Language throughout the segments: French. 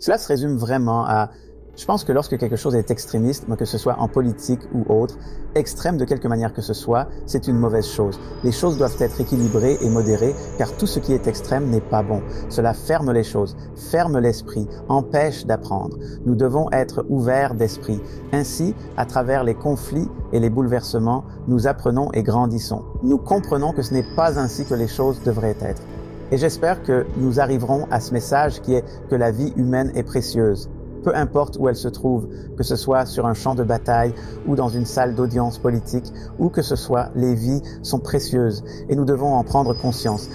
Cela se résume vraiment à je pense que lorsque quelque chose est extrémiste, que ce soit en politique ou autre, extrême de quelque manière que ce soit, c'est une mauvaise chose. Les choses doivent être équilibrées et modérées, car tout ce qui est extrême n'est pas bon. Cela ferme les choses, ferme l'esprit, empêche d'apprendre. Nous devons être ouverts d'esprit. Ainsi, à travers les conflits et les bouleversements, nous apprenons et grandissons. Nous comprenons que ce n'est pas ainsi que les choses devraient être. Et j'espère que nous arriverons à ce message qui est que la vie humaine est précieuse, peu importe où elle se trouve, que ce soit sur un champ de bataille ou dans une salle d'audience politique, où que ce soit, les vies sont précieuses et nous devons en prendre conscience.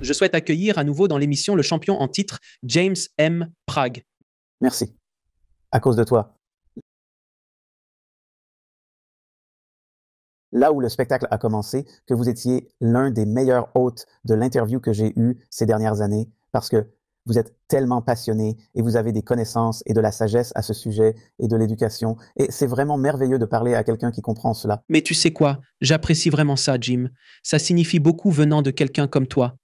Je souhaite accueillir à nouveau dans l'émission le champion en titre, James M. Prague. Merci. À cause de toi. là où le spectacle a commencé, que vous étiez l'un des meilleurs hôtes de l'interview que j'ai eue ces dernières années, parce que vous êtes tellement passionné et vous avez des connaissances et de la sagesse à ce sujet et de l'éducation. Et c'est vraiment merveilleux de parler à quelqu'un qui comprend cela. Mais tu sais quoi, j'apprécie vraiment ça, Jim. Ça signifie beaucoup venant de quelqu'un comme toi,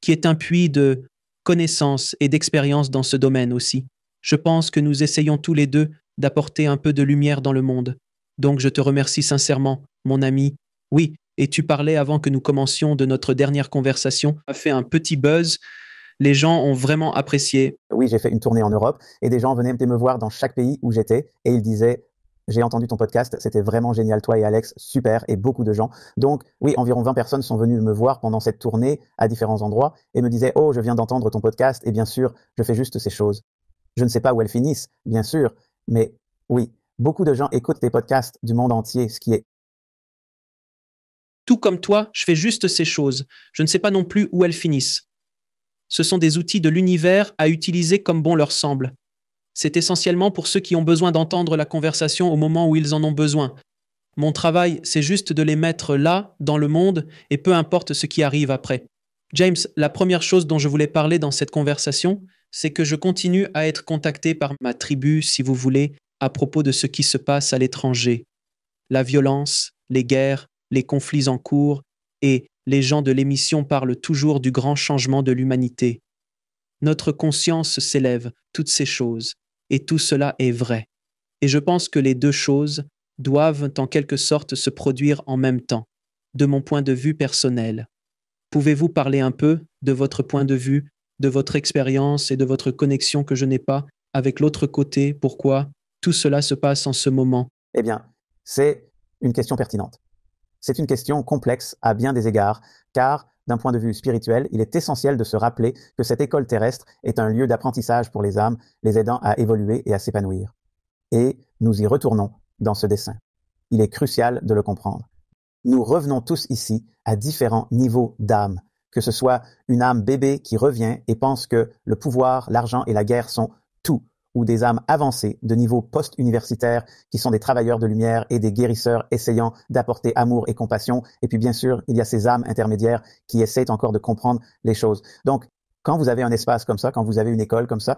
qui est un puits de connaissances et d'expérience dans ce domaine aussi. Je pense que nous essayons tous les deux d'apporter un peu de lumière dans le monde. Donc je te remercie sincèrement mon ami. Oui, et tu parlais avant que nous commencions de notre dernière conversation, a fait un petit buzz. Les gens ont vraiment apprécié. Oui, j'ai fait une tournée en Europe et des gens venaient me voir dans chaque pays où j'étais et ils disaient j'ai entendu ton podcast, c'était vraiment génial, toi et Alex, super, et beaucoup de gens. Donc, oui, environ 20 personnes sont venues me voir pendant cette tournée à différents endroits et me disaient, oh, je viens d'entendre ton podcast, et bien sûr, je fais juste ces choses. Je ne sais pas où elles finissent, bien sûr, mais oui, beaucoup de gens écoutent les podcasts du monde entier, ce qui est tout comme toi, je fais juste ces choses. Je ne sais pas non plus où elles finissent. Ce sont des outils de l'univers à utiliser comme bon leur semble. C'est essentiellement pour ceux qui ont besoin d'entendre la conversation au moment où ils en ont besoin. Mon travail, c'est juste de les mettre là, dans le monde, et peu importe ce qui arrive après. James, la première chose dont je voulais parler dans cette conversation, c'est que je continue à être contacté par ma tribu, si vous voulez, à propos de ce qui se passe à l'étranger. La violence, les guerres, les conflits en cours, et les gens de l'émission parlent toujours du grand changement de l'humanité. Notre conscience s'élève, toutes ces choses, et tout cela est vrai. Et je pense que les deux choses doivent en quelque sorte se produire en même temps, de mon point de vue personnel. Pouvez-vous parler un peu de votre point de vue, de votre expérience et de votre connexion que je n'ai pas avec l'autre côté Pourquoi tout cela se passe en ce moment Eh bien, c'est une question pertinente. C'est une question complexe à bien des égards, car d'un point de vue spirituel, il est essentiel de se rappeler que cette école terrestre est un lieu d'apprentissage pour les âmes, les aidant à évoluer et à s'épanouir. Et nous y retournons dans ce dessin. Il est crucial de le comprendre. Nous revenons tous ici à différents niveaux d'âme, que ce soit une âme bébé qui revient et pense que le pouvoir, l'argent et la guerre sont tout, ou des âmes avancées de niveau post-universitaire qui sont des travailleurs de lumière et des guérisseurs essayant d'apporter amour et compassion. Et puis bien sûr, il y a ces âmes intermédiaires qui essaient encore de comprendre les choses. Donc, quand vous avez un espace comme ça, quand vous avez une école comme ça,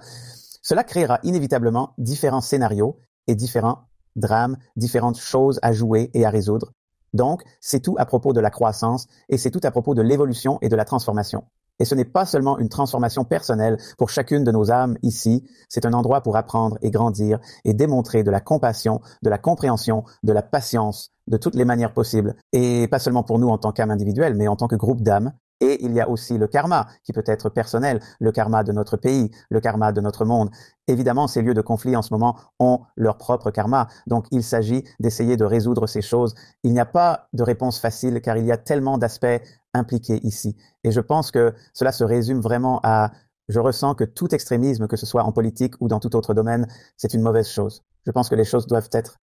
cela créera inévitablement différents scénarios et différents drames, différentes choses à jouer et à résoudre. Donc, c'est tout à propos de la croissance et c'est tout à propos de l'évolution et de la transformation. Et ce n'est pas seulement une transformation personnelle pour chacune de nos âmes ici, c'est un endroit pour apprendre et grandir et démontrer de la compassion, de la compréhension, de la patience, de toutes les manières possibles. Et pas seulement pour nous en tant qu'âme individuelle, mais en tant que groupe d'âmes. Et il y a aussi le karma, qui peut être personnel, le karma de notre pays, le karma de notre monde. Évidemment, ces lieux de conflit en ce moment ont leur propre karma, donc il s'agit d'essayer de résoudre ces choses. Il n'y a pas de réponse facile car il y a tellement d'aspects impliqués ici. Et je pense que cela se résume vraiment à je ressens que tout extrémisme, que ce soit en politique ou dans tout autre domaine, c'est une mauvaise chose. Je pense que les choses doivent être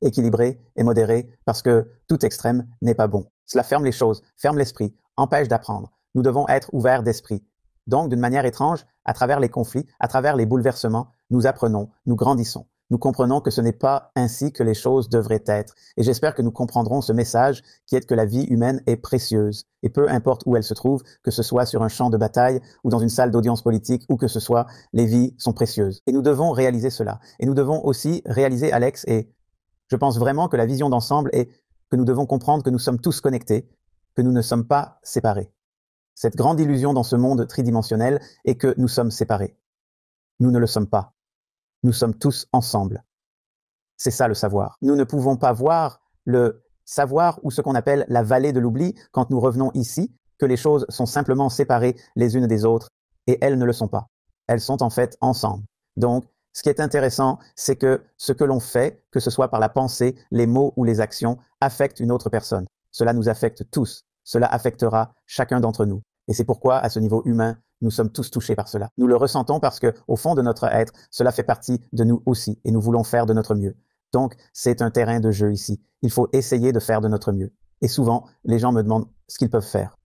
équilibrées et modérées parce que tout extrême n'est pas bon. Cela ferme les choses, ferme l'esprit, empêche d'apprendre. Nous devons être ouverts d'esprit. Donc, d'une manière étrange, à travers les conflits, à travers les bouleversements, nous apprenons, nous grandissons nous comprenons que ce n'est pas ainsi que les choses devraient être. Et j'espère que nous comprendrons ce message qui est que la vie humaine est précieuse. Et peu importe où elle se trouve, que ce soit sur un champ de bataille ou dans une salle d'audience politique ou que ce soit, les vies sont précieuses. Et nous devons réaliser cela. Et nous devons aussi réaliser, Alex, et je pense vraiment que la vision d'ensemble est que nous devons comprendre que nous sommes tous connectés, que nous ne sommes pas séparés. Cette grande illusion dans ce monde tridimensionnel est que nous sommes séparés. Nous ne le sommes pas. Nous sommes tous ensemble. C'est ça le savoir. Nous ne pouvons pas voir le savoir ou ce qu'on appelle la vallée de l'oubli quand nous revenons ici, que les choses sont simplement séparées les unes des autres, et elles ne le sont pas. Elles sont en fait ensemble. Donc, ce qui est intéressant, c'est que ce que l'on fait, que ce soit par la pensée, les mots ou les actions, affecte une autre personne. Cela nous affecte tous. Cela affectera chacun d'entre nous. Et c'est pourquoi, à ce niveau humain, nous sommes tous touchés par cela. Nous le ressentons parce que, au fond de notre être, cela fait partie de nous aussi et nous voulons faire de notre mieux. Donc, c'est un terrain de jeu ici. Il faut essayer de faire de notre mieux. Et souvent, les gens me demandent ce qu'ils peuvent faire.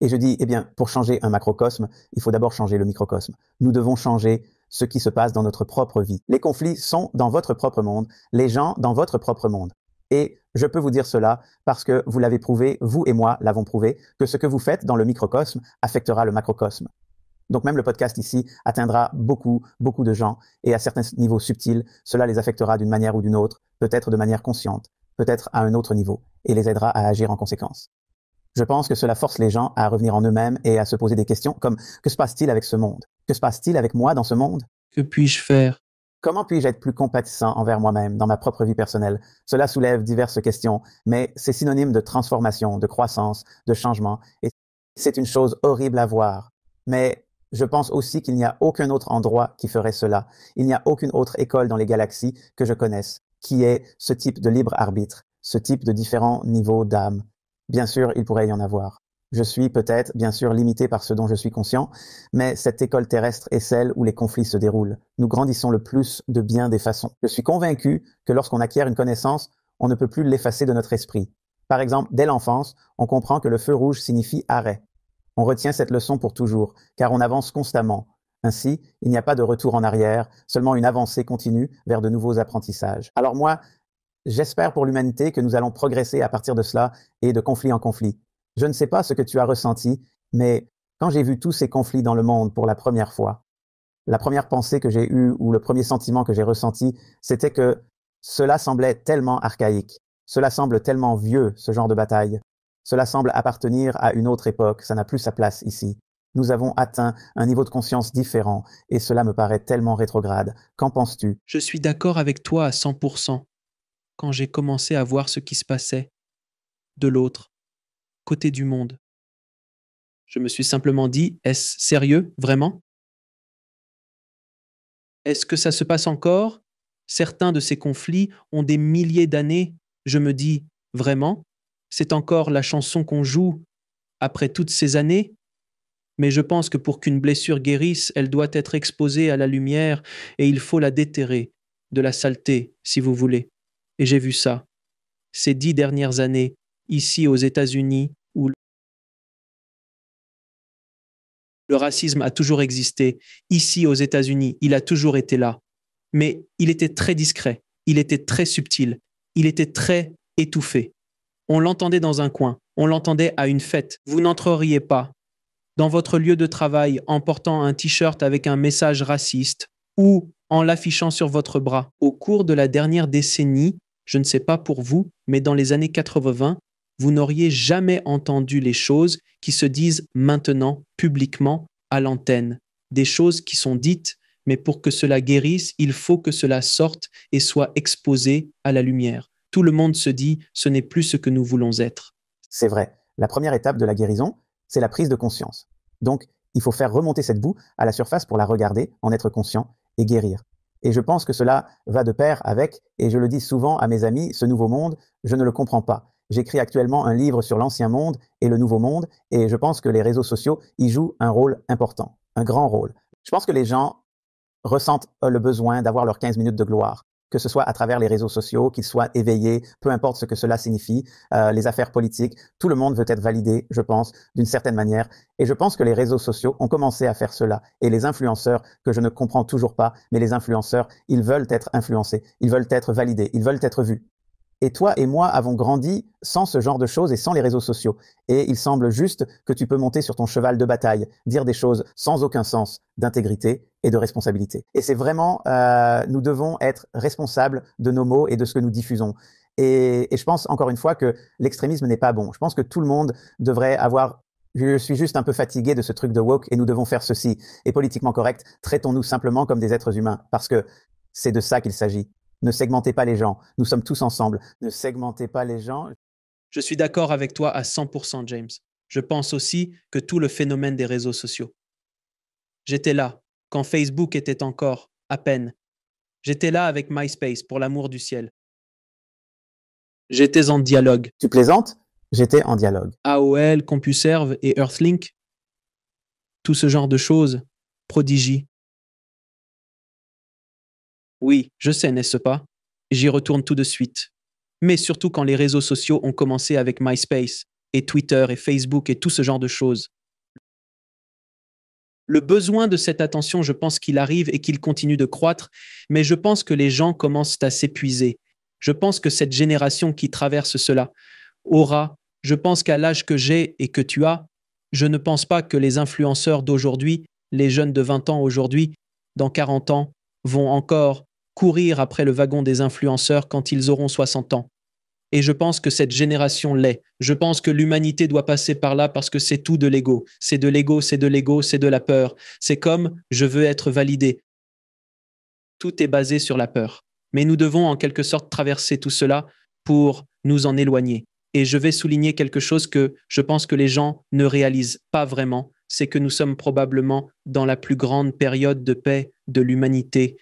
Et je dis, eh bien, pour changer un macrocosme, il faut d'abord changer le microcosme. Nous devons changer ce qui se passe dans notre propre vie. Les conflits sont dans votre propre monde, les gens dans votre propre monde. Et je peux vous dire cela parce que vous l'avez prouvé, vous et moi l'avons prouvé, que ce que vous faites dans le microcosme affectera le macrocosme. Donc même le podcast ici atteindra beaucoup, beaucoup de gens et à certains niveaux subtils, cela les affectera d'une manière ou d'une autre, peut-être de manière consciente, peut-être à un autre niveau, et les aidera à agir en conséquence. Je pense que cela force les gens à revenir en eux-mêmes et à se poser des questions comme que se passe-t-il avec ce monde Que se passe-t-il avec moi dans ce monde Que puis-je faire Comment puis-je être plus compatissant envers moi-même dans ma propre vie personnelle Cela soulève diverses questions, mais c'est synonyme de transformation, de croissance, de changement, et c'est une chose horrible à voir. Mais je pense aussi qu'il n'y a aucun autre endroit qui ferait cela. Il n'y a aucune autre école dans les galaxies que je connaisse qui ait ce type de libre arbitre, ce type de différents niveaux d'âme. Bien sûr, il pourrait y en avoir. Je suis peut-être, bien sûr, limité par ce dont je suis conscient, mais cette école terrestre est celle où les conflits se déroulent. Nous grandissons le plus de bien des façons. Je suis convaincu que lorsqu'on acquiert une connaissance, on ne peut plus l'effacer de notre esprit. Par exemple, dès l'enfance, on comprend que le feu rouge signifie arrêt. On retient cette leçon pour toujours, car on avance constamment. Ainsi, il n'y a pas de retour en arrière, seulement une avancée continue vers de nouveaux apprentissages. Alors moi, j'espère pour l'humanité que nous allons progresser à partir de cela et de conflit en conflit. Je ne sais pas ce que tu as ressenti, mais quand j'ai vu tous ces conflits dans le monde pour la première fois, la première pensée que j'ai eue ou le premier sentiment que j'ai ressenti, c'était que cela semblait tellement archaïque, cela semble tellement vieux, ce genre de bataille. Cela semble appartenir à une autre époque, ça n'a plus sa place ici. Nous avons atteint un niveau de conscience différent, et cela me paraît tellement rétrograde. Qu'en penses-tu Je suis d'accord avec toi à 100%, quand j'ai commencé à voir ce qui se passait, de l'autre, côté du monde. Je me suis simplement dit, est-ce sérieux, vraiment Est-ce que ça se passe encore Certains de ces conflits ont des milliers d'années. Je me dis, vraiment c'est encore la chanson qu'on joue après toutes ces années, mais je pense que pour qu'une blessure guérisse, elle doit être exposée à la lumière et il faut la déterrer, de la saleté, si vous voulez. Et j'ai vu ça, ces dix dernières années, ici aux États-Unis, où le racisme a toujours existé, ici aux États-Unis, il a toujours été là, mais il était très discret, il était très subtil, il était très étouffé. On l'entendait dans un coin, on l'entendait à une fête. Vous n'entreriez pas dans votre lieu de travail en portant un t-shirt avec un message raciste ou en l'affichant sur votre bras. Au cours de la dernière décennie, je ne sais pas pour vous, mais dans les années 80, vous n'auriez jamais entendu les choses qui se disent maintenant publiquement à l'antenne. Des choses qui sont dites, mais pour que cela guérisse, il faut que cela sorte et soit exposé à la lumière tout le monde se dit ce n'est plus ce que nous voulons être. C'est vrai. La première étape de la guérison, c'est la prise de conscience. Donc, il faut faire remonter cette boue à la surface pour la regarder, en être conscient et guérir. Et je pense que cela va de pair avec, et je le dis souvent à mes amis, ce nouveau monde, je ne le comprends pas. J'écris actuellement un livre sur l'ancien monde et le nouveau monde, et je pense que les réseaux sociaux y jouent un rôle important, un grand rôle. Je pense que les gens ressentent le besoin d'avoir leurs 15 minutes de gloire, que ce soit à travers les réseaux sociaux, qu'ils soient éveillés, peu importe ce que cela signifie, euh, les affaires politiques, tout le monde veut être validé, je pense, d'une certaine manière. Et je pense que les réseaux sociaux ont commencé à faire cela. Et les influenceurs, que je ne comprends toujours pas, mais les influenceurs, ils veulent être influencés, ils veulent être validés, ils veulent être vus. Et toi et moi avons grandi sans ce genre de choses et sans les réseaux sociaux. Et il semble juste que tu peux monter sur ton cheval de bataille, dire des choses sans aucun sens d'intégrité et de responsabilité. Et c'est vraiment, euh, nous devons être responsables de nos mots et de ce que nous diffusons. Et, et je pense encore une fois que l'extrémisme n'est pas bon. Je pense que tout le monde devrait avoir je suis juste un peu fatigué de ce truc de woke et nous devons faire ceci. Et politiquement correct, traitons-nous simplement comme des êtres humains parce que c'est de ça qu'il s'agit. Ne segmentez pas les gens. Nous sommes tous ensemble. Ne segmentez pas les gens. Je suis d'accord avec toi à 100%, James. Je pense aussi que tout le phénomène des réseaux sociaux. J'étais là quand Facebook était encore, à peine. J'étais là avec MySpace pour l'amour du ciel. J'étais en dialogue. Tu plaisantes J'étais en dialogue. AOL, CompuServe et Earthlink. Tout ce genre de choses. Prodigy. Oui, je sais, n'est-ce pas J'y retourne tout de suite. Mais surtout quand les réseaux sociaux ont commencé avec MySpace, et Twitter, et Facebook, et tout ce genre de choses. Le besoin de cette attention, je pense qu'il arrive et qu'il continue de croître, mais je pense que les gens commencent à s'épuiser. Je pense que cette génération qui traverse cela aura, je pense qu'à l'âge que j'ai et que tu as, je ne pense pas que les influenceurs d'aujourd'hui, les jeunes de 20 ans aujourd'hui, dans 40 ans, vont encore courir après le wagon des influenceurs quand ils auront 60 ans. Et je pense que cette génération l'est. Je pense que l'humanité doit passer par là parce que c'est tout de l'ego. C'est de l'ego, c'est de l'ego, c'est de la peur. C'est comme je veux être validé. Tout est basé sur la peur. Mais nous devons en quelque sorte traverser tout cela pour nous en éloigner. Et je vais souligner quelque chose que je pense que les gens ne réalisent pas vraiment, c'est que nous sommes probablement dans la plus grande période de paix de l'humanité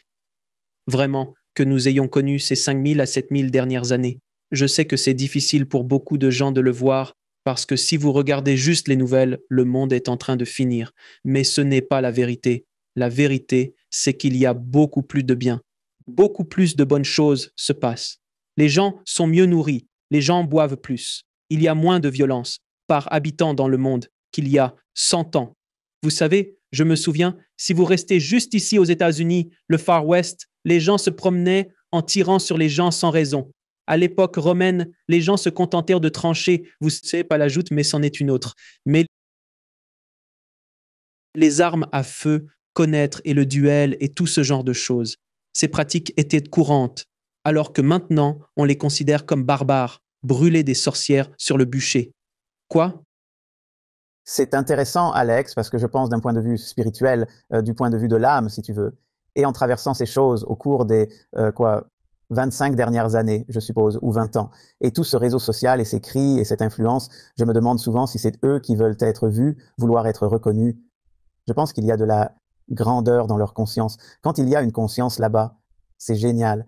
vraiment, que nous ayons connu ces 5000 à 7000 dernières années. Je sais que c'est difficile pour beaucoup de gens de le voir, parce que si vous regardez juste les nouvelles, le monde est en train de finir. Mais ce n'est pas la vérité. La vérité, c'est qu'il y a beaucoup plus de bien. Beaucoup plus de bonnes choses se passent. Les gens sont mieux nourris, les gens boivent plus. Il y a moins de violence par habitant dans le monde qu'il y a 100 ans. Vous savez, je me souviens, si vous restez juste ici aux États-Unis, le Far West, les gens se promenaient en tirant sur les gens sans raison. À l'époque romaine, les gens se contentèrent de trancher. Vous ne savez, pas la joute, mais c'en est une autre. Mais les armes à feu, connaître et le duel et tout ce genre de choses. Ces pratiques étaient courantes, alors que maintenant, on les considère comme barbares, brûler des sorcières sur le bûcher. Quoi c'est intéressant, Alex, parce que je pense d'un point de vue spirituel, euh, du point de vue de l'âme, si tu veux. Et en traversant ces choses au cours des euh, quoi, 25 dernières années, je suppose, ou 20 ans, et tout ce réseau social et ces cris et cette influence, je me demande souvent si c'est eux qui veulent être vus, vouloir être reconnus. Je pense qu'il y a de la grandeur dans leur conscience. Quand il y a une conscience là-bas, c'est génial.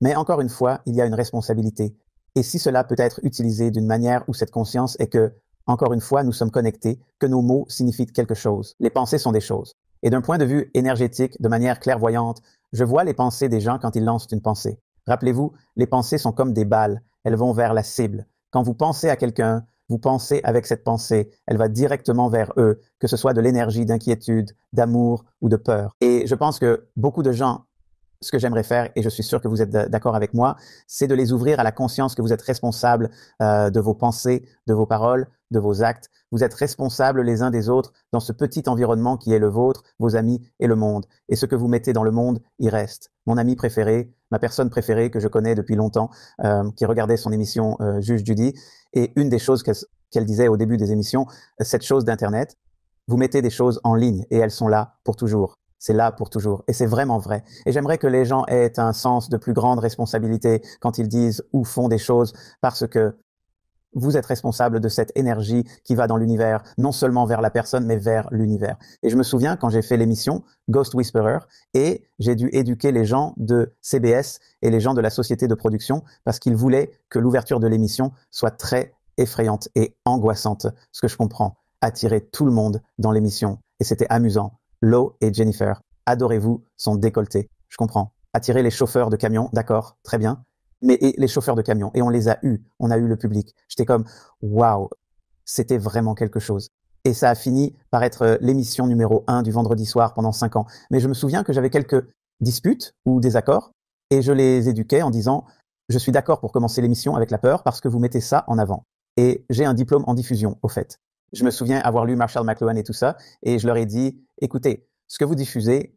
Mais encore une fois, il y a une responsabilité. Et si cela peut être utilisé d'une manière où cette conscience est que encore une fois, nous sommes connectés, que nos mots signifient quelque chose. Les pensées sont des choses. Et d'un point de vue énergétique, de manière clairvoyante, je vois les pensées des gens quand ils lancent une pensée. Rappelez-vous, les pensées sont comme des balles, elles vont vers la cible. Quand vous pensez à quelqu'un, vous pensez avec cette pensée, elle va directement vers eux, que ce soit de l'énergie, d'inquiétude, d'amour ou de peur. Et je pense que beaucoup de gens ce que j'aimerais faire, et je suis sûr que vous êtes d'accord avec moi, c'est de les ouvrir à la conscience que vous êtes responsable euh, de vos pensées, de vos paroles, de vos actes. Vous êtes responsables les uns des autres dans ce petit environnement qui est le vôtre, vos amis et le monde. Et ce que vous mettez dans le monde, il reste. Mon ami préféré, ma personne préférée que je connais depuis longtemps, euh, qui regardait son émission euh, Juge Judy, et une des choses qu'elle disait au début des émissions, cette chose d'Internet, vous mettez des choses en ligne et elles sont là pour toujours c'est là pour toujours. Et c'est vraiment vrai. Et j'aimerais que les gens aient un sens de plus grande responsabilité quand ils disent ou font des choses, parce que vous êtes responsable de cette énergie qui va dans l'univers, non seulement vers la personne, mais vers l'univers. Et je me souviens quand j'ai fait l'émission Ghost Whisperer, et j'ai dû éduquer les gens de CBS et les gens de la société de production, parce qu'ils voulaient que l'ouverture de l'émission soit très effrayante et angoissante, ce que je comprends, attirer tout le monde dans l'émission. Et c'était amusant Lo et Jennifer, adorez-vous sont décolleté. Je comprends. Attirer les chauffeurs de camions, d'accord, très bien. Mais les chauffeurs de camions, et on les a eus, on a eu le public. J'étais comme, waouh, c'était vraiment quelque chose. Et ça a fini par être euh, l'émission numéro un du vendredi soir pendant 5 ans. Mais je me souviens que j'avais quelques disputes ou désaccords, et je les éduquais en disant, je suis d'accord pour commencer l'émission avec la peur parce que vous mettez ça en avant. Et j'ai un diplôme en diffusion, au fait je me souviens avoir lu Marshall McLuhan et tout ça, et je leur ai dit, écoutez, ce que vous diffusez,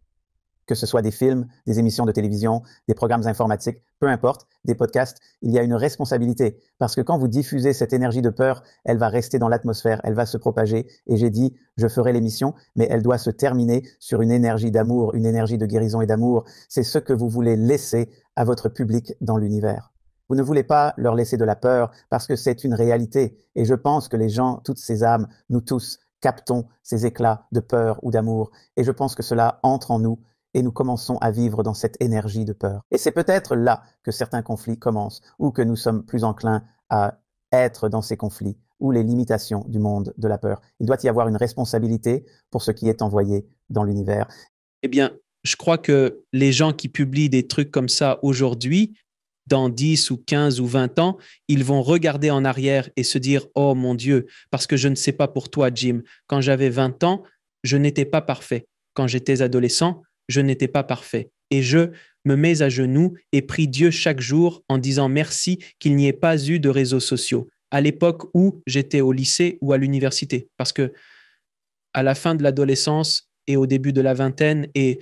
que ce soit des films, des émissions de télévision, des programmes informatiques, peu importe, des podcasts, il y a une responsabilité. Parce que quand vous diffusez cette énergie de peur, elle va rester dans l'atmosphère, elle va se propager. Et j'ai dit, je ferai l'émission, mais elle doit se terminer sur une énergie d'amour, une énergie de guérison et d'amour. C'est ce que vous voulez laisser à votre public dans l'univers. Vous ne voulez pas leur laisser de la peur parce que c'est une réalité. Et je pense que les gens, toutes ces âmes, nous tous, captons ces éclats de peur ou d'amour. Et je pense que cela entre en nous et nous commençons à vivre dans cette énergie de peur. Et c'est peut-être là que certains conflits commencent ou que nous sommes plus enclins à être dans ces conflits ou les limitations du monde de la peur. Il doit y avoir une responsabilité pour ce qui est envoyé dans l'univers. Eh bien, je crois que les gens qui publient des trucs comme ça aujourd'hui dans 10 ou 15 ou 20 ans, ils vont regarder en arrière et se dire Oh mon Dieu, parce que je ne sais pas pour toi, Jim, quand j'avais 20 ans, je n'étais pas parfait. Quand j'étais adolescent, je n'étais pas parfait. Et je me mets à genoux et prie Dieu chaque jour en disant merci qu'il n'y ait pas eu de réseaux sociaux à l'époque où j'étais au lycée ou à l'université. Parce que à la fin de l'adolescence et au début de la vingtaine et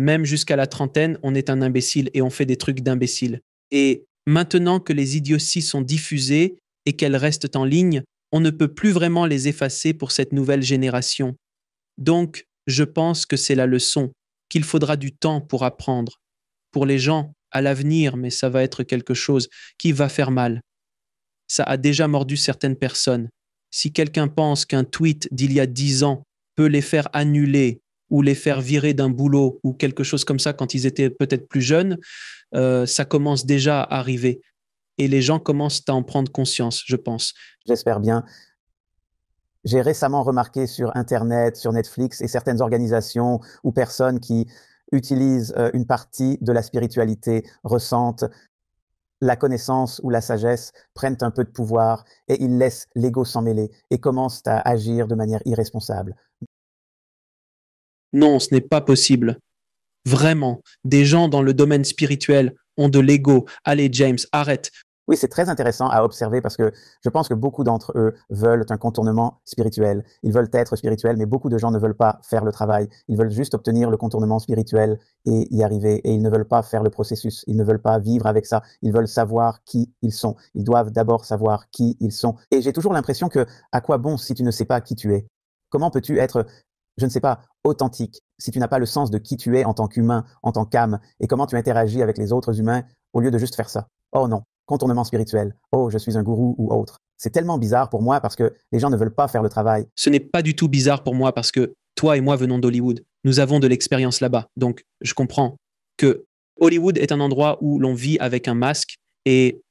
même jusqu'à la trentaine, on est un imbécile et on fait des trucs d'imbécile. Et maintenant que les idioties sont diffusées et qu'elles restent en ligne, on ne peut plus vraiment les effacer pour cette nouvelle génération. Donc, je pense que c'est la leçon, qu'il faudra du temps pour apprendre. Pour les gens, à l'avenir, mais ça va être quelque chose qui va faire mal. Ça a déjà mordu certaines personnes. Si quelqu'un pense qu'un tweet d'il y a dix ans peut les faire annuler ou les faire virer d'un boulot ou quelque chose comme ça quand ils étaient peut-être plus jeunes, euh, ça commence déjà à arriver. Et les gens commencent à en prendre conscience, je pense. J'espère bien. J'ai récemment remarqué sur Internet, sur Netflix et certaines organisations ou personnes qui utilisent euh, une partie de la spiritualité, ressentent la connaissance ou la sagesse prennent un peu de pouvoir et ils laissent l'ego s'en mêler et commencent à agir de manière irresponsable. Non, ce n'est pas possible. Vraiment, des gens dans le domaine spirituel ont de l'ego. Allez, James, arrête. Oui, c'est très intéressant à observer parce que je pense que beaucoup d'entre eux veulent un contournement spirituel. Ils veulent être spirituels, mais beaucoup de gens ne veulent pas faire le travail. Ils veulent juste obtenir le contournement spirituel et y arriver. Et ils ne veulent pas faire le processus. Ils ne veulent pas vivre avec ça. Ils veulent savoir qui ils sont. Ils doivent d'abord savoir qui ils sont. Et j'ai toujours l'impression que à quoi bon si tu ne sais pas qui tu es Comment peux-tu être je ne sais pas, authentique, si tu n'as pas le sens de qui tu es en tant qu'humain, en tant qu'âme, et comment tu interagis avec les autres humains, au lieu de juste faire ça. Oh non, contournement spirituel. Oh, je suis un gourou ou autre. C'est tellement bizarre pour moi parce que les gens ne veulent pas faire le travail. Ce n'est pas du tout bizarre pour moi parce que toi et moi venons d'Hollywood. Nous avons de l'expérience là-bas. Donc, je comprends que Hollywood est un endroit où l'on vit avec un masque et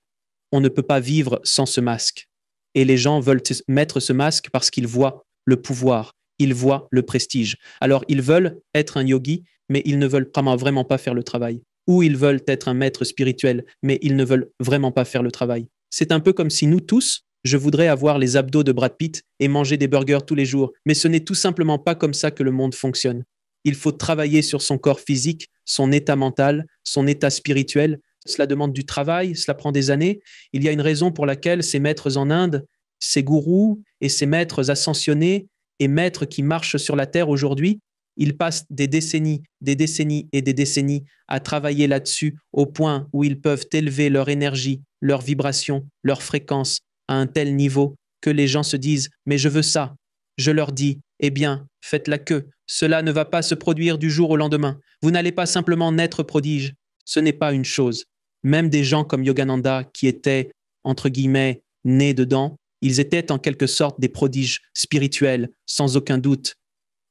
on ne peut pas vivre sans ce masque. Et les gens veulent mettre ce masque parce qu'ils voient le pouvoir, ils voient le prestige. Alors ils veulent être un yogi, mais ils ne veulent vraiment pas faire le travail. Ou ils veulent être un maître spirituel, mais ils ne veulent vraiment pas faire le travail. C'est un peu comme si nous tous, je voudrais avoir les abdos de Brad Pitt et manger des burgers tous les jours, mais ce n'est tout simplement pas comme ça que le monde fonctionne. Il faut travailler sur son corps physique, son état mental, son état spirituel. Cela demande du travail, cela prend des années. Il y a une raison pour laquelle ces maîtres en Inde, ces gourous et ces maîtres ascensionnés et maîtres qui marchent sur la Terre aujourd'hui, ils passent des décennies, des décennies et des décennies à travailler là-dessus au point où ils peuvent élever leur énergie, leur vibration, leur fréquence à un tel niveau que les gens se disent Mais je veux ça. Je leur dis Eh bien, faites la queue. Cela ne va pas se produire du jour au lendemain. Vous n'allez pas simplement naître prodige. Ce n'est pas une chose. Même des gens comme Yogananda qui étaient, entre guillemets, nés dedans, ils étaient en quelque sorte des prodiges spirituels, sans aucun doute.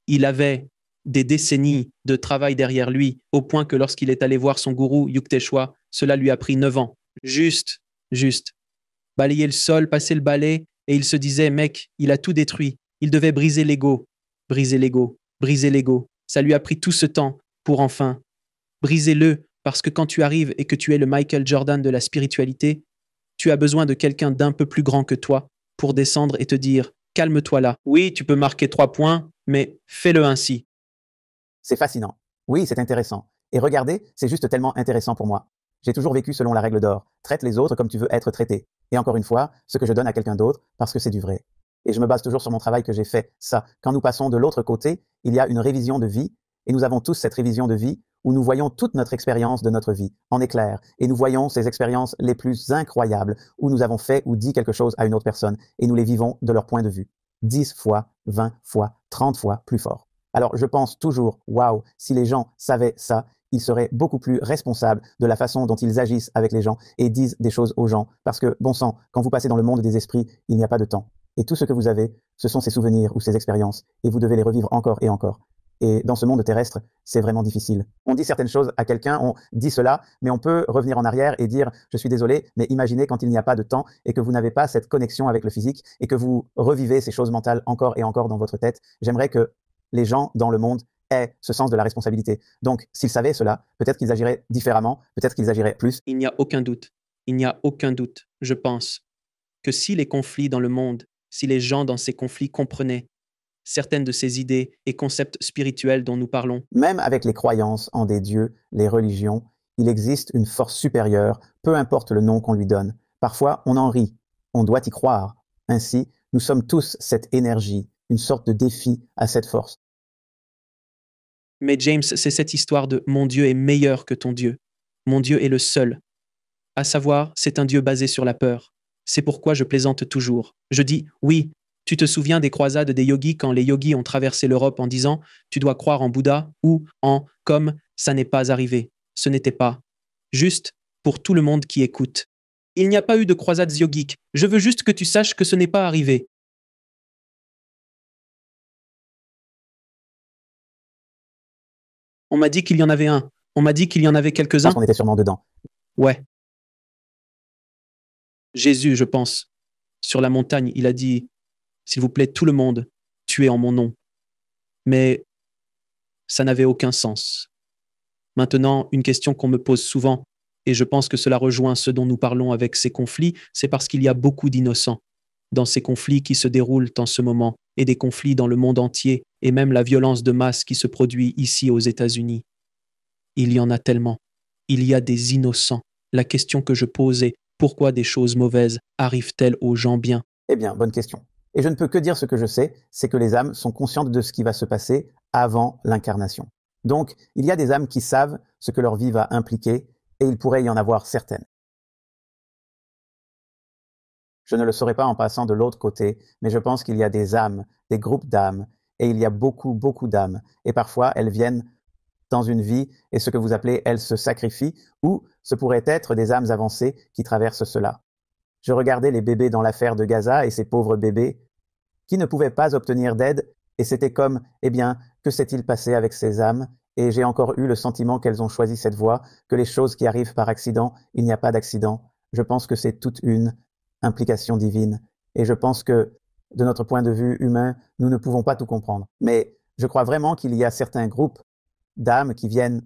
Il avait des décennies de travail derrière lui, au point que lorsqu'il est allé voir son gourou Yukteshwa, cela lui a pris neuf ans. Juste, juste. Balayer le sol, passer le balai, et il se disait, mec, il a tout détruit. Il devait briser l'ego, briser l'ego, briser l'ego. Ça lui a pris tout ce temps pour enfin briser-le, parce que quand tu arrives et que tu es le Michael Jordan de la spiritualité, tu as besoin de quelqu'un d'un peu plus grand que toi pour descendre et te dire calme-toi là. Oui, tu peux marquer trois points, mais fais-le ainsi. C'est fascinant. Oui, c'est intéressant. Et regardez, c'est juste tellement intéressant pour moi. J'ai toujours vécu selon la règle d'or. Traite les autres comme tu veux être traité. Et encore une fois, ce que je donne à quelqu'un d'autre, parce que c'est du vrai. Et je me base toujours sur mon travail que j'ai fait. Ça, quand nous passons de l'autre côté, il y a une révision de vie, et nous avons tous cette révision de vie où nous voyons toute notre expérience de notre vie en éclair, et nous voyons ces expériences les plus incroyables, où nous avons fait ou dit quelque chose à une autre personne, et nous les vivons de leur point de vue, 10 fois, 20 fois, 30 fois plus fort. Alors je pense toujours, waouh, si les gens savaient ça, ils seraient beaucoup plus responsables de la façon dont ils agissent avec les gens et disent des choses aux gens, parce que, bon sang, quand vous passez dans le monde des esprits, il n'y a pas de temps. Et tout ce que vous avez, ce sont ces souvenirs ou ces expériences, et vous devez les revivre encore et encore. Et dans ce monde terrestre, c'est vraiment difficile. On dit certaines choses à quelqu'un, on dit cela, mais on peut revenir en arrière et dire je suis désolé, mais imaginez quand il n'y a pas de temps et que vous n'avez pas cette connexion avec le physique et que vous revivez ces choses mentales encore et encore dans votre tête. J'aimerais que les gens dans le monde aient ce sens de la responsabilité. Donc, s'ils savaient cela, peut-être qu'ils agiraient différemment, peut-être qu'ils agiraient plus. Il n'y a aucun doute. Il n'y a aucun doute, je pense, que si les conflits dans le monde, si les gens dans ces conflits comprenaient certaines de ces idées et concepts spirituels dont nous parlons. Même avec les croyances en des dieux, les religions, il existe une force supérieure, peu importe le nom qu'on lui donne. Parfois, on en rit, on doit y croire. Ainsi, nous sommes tous cette énergie, une sorte de défi à cette force. Mais James, c'est cette histoire de mon Dieu est meilleur que ton Dieu. Mon Dieu est le seul. À savoir, c'est un Dieu basé sur la peur. C'est pourquoi je plaisante toujours. Je dis, oui, tu te souviens des croisades des yogis quand les yogis ont traversé l'Europe en disant Tu dois croire en Bouddha ou en comme ça n'est pas arrivé, ce n'était pas. Juste pour tout le monde qui écoute. Il n'y a pas eu de croisades yogiques, je veux juste que tu saches que ce n'est pas arrivé. On m'a dit qu'il y en avait un. On m'a dit qu'il y en avait quelques-uns. On était sûrement dedans. Ouais. Jésus, je pense. Sur la montagne, il a dit s'il vous plaît, tout le monde, tuez en mon nom. Mais ça n'avait aucun sens. Maintenant, une question qu'on me pose souvent, et je pense que cela rejoint ce dont nous parlons avec ces conflits, c'est parce qu'il y a beaucoup d'innocents dans ces conflits qui se déroulent en ce moment, et des conflits dans le monde entier, et même la violence de masse qui se produit ici aux États-Unis. Il y en a tellement. Il y a des innocents. La question que je pose est pourquoi des choses mauvaises arrivent-elles aux gens bien Eh bien, bonne question. Et je ne peux que dire ce que je sais, c'est que les âmes sont conscientes de ce qui va se passer avant l'incarnation. Donc, il y a des âmes qui savent ce que leur vie va impliquer, et il pourrait y en avoir certaines. Je ne le saurais pas en passant de l'autre côté, mais je pense qu'il y a des âmes, des groupes d'âmes, et il y a beaucoup, beaucoup d'âmes. Et parfois, elles viennent dans une vie, et ce que vous appelez elles se sacrifient, ou ce pourraient être des âmes avancées qui traversent cela. Je regardais les bébés dans l'affaire de Gaza et ces pauvres bébés qui ne pouvaient pas obtenir d'aide, et c'était comme, eh bien, que s'est-il passé avec ces âmes Et j'ai encore eu le sentiment qu'elles ont choisi cette voie, que les choses qui arrivent par accident, il n'y a pas d'accident. Je pense que c'est toute une implication divine. Et je pense que, de notre point de vue humain, nous ne pouvons pas tout comprendre. Mais je crois vraiment qu'il y a certains groupes d'âmes qui viennent,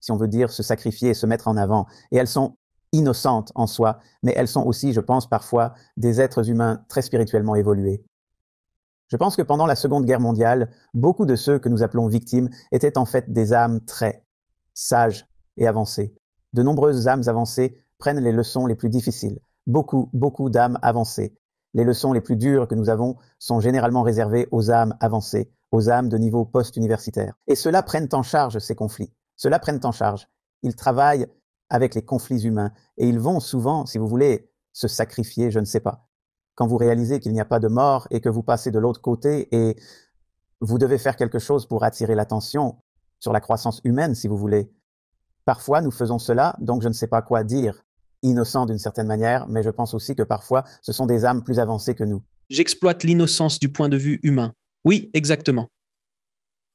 si on veut dire, se sacrifier et se mettre en avant. Et elles sont innocentes en soi, mais elles sont aussi, je pense, parfois des êtres humains très spirituellement évolués. Je pense que pendant la Seconde Guerre mondiale, beaucoup de ceux que nous appelons victimes étaient en fait des âmes très sages et avancées. De nombreuses âmes avancées prennent les leçons les plus difficiles. Beaucoup, beaucoup d'âmes avancées. Les leçons les plus dures que nous avons sont généralement réservées aux âmes avancées, aux âmes de niveau post-universitaire. Et cela prennent en charge ces conflits. Ceux-là prennent en charge. Ils travaillent avec les conflits humains. Et ils vont souvent, si vous voulez, se sacrifier, je ne sais pas. Quand vous réalisez qu'il n'y a pas de mort et que vous passez de l'autre côté et vous devez faire quelque chose pour attirer l'attention sur la croissance humaine, si vous voulez. Parfois, nous faisons cela, donc je ne sais pas quoi dire. Innocent d'une certaine manière, mais je pense aussi que parfois, ce sont des âmes plus avancées que nous. J'exploite l'innocence du point de vue humain. Oui, exactement.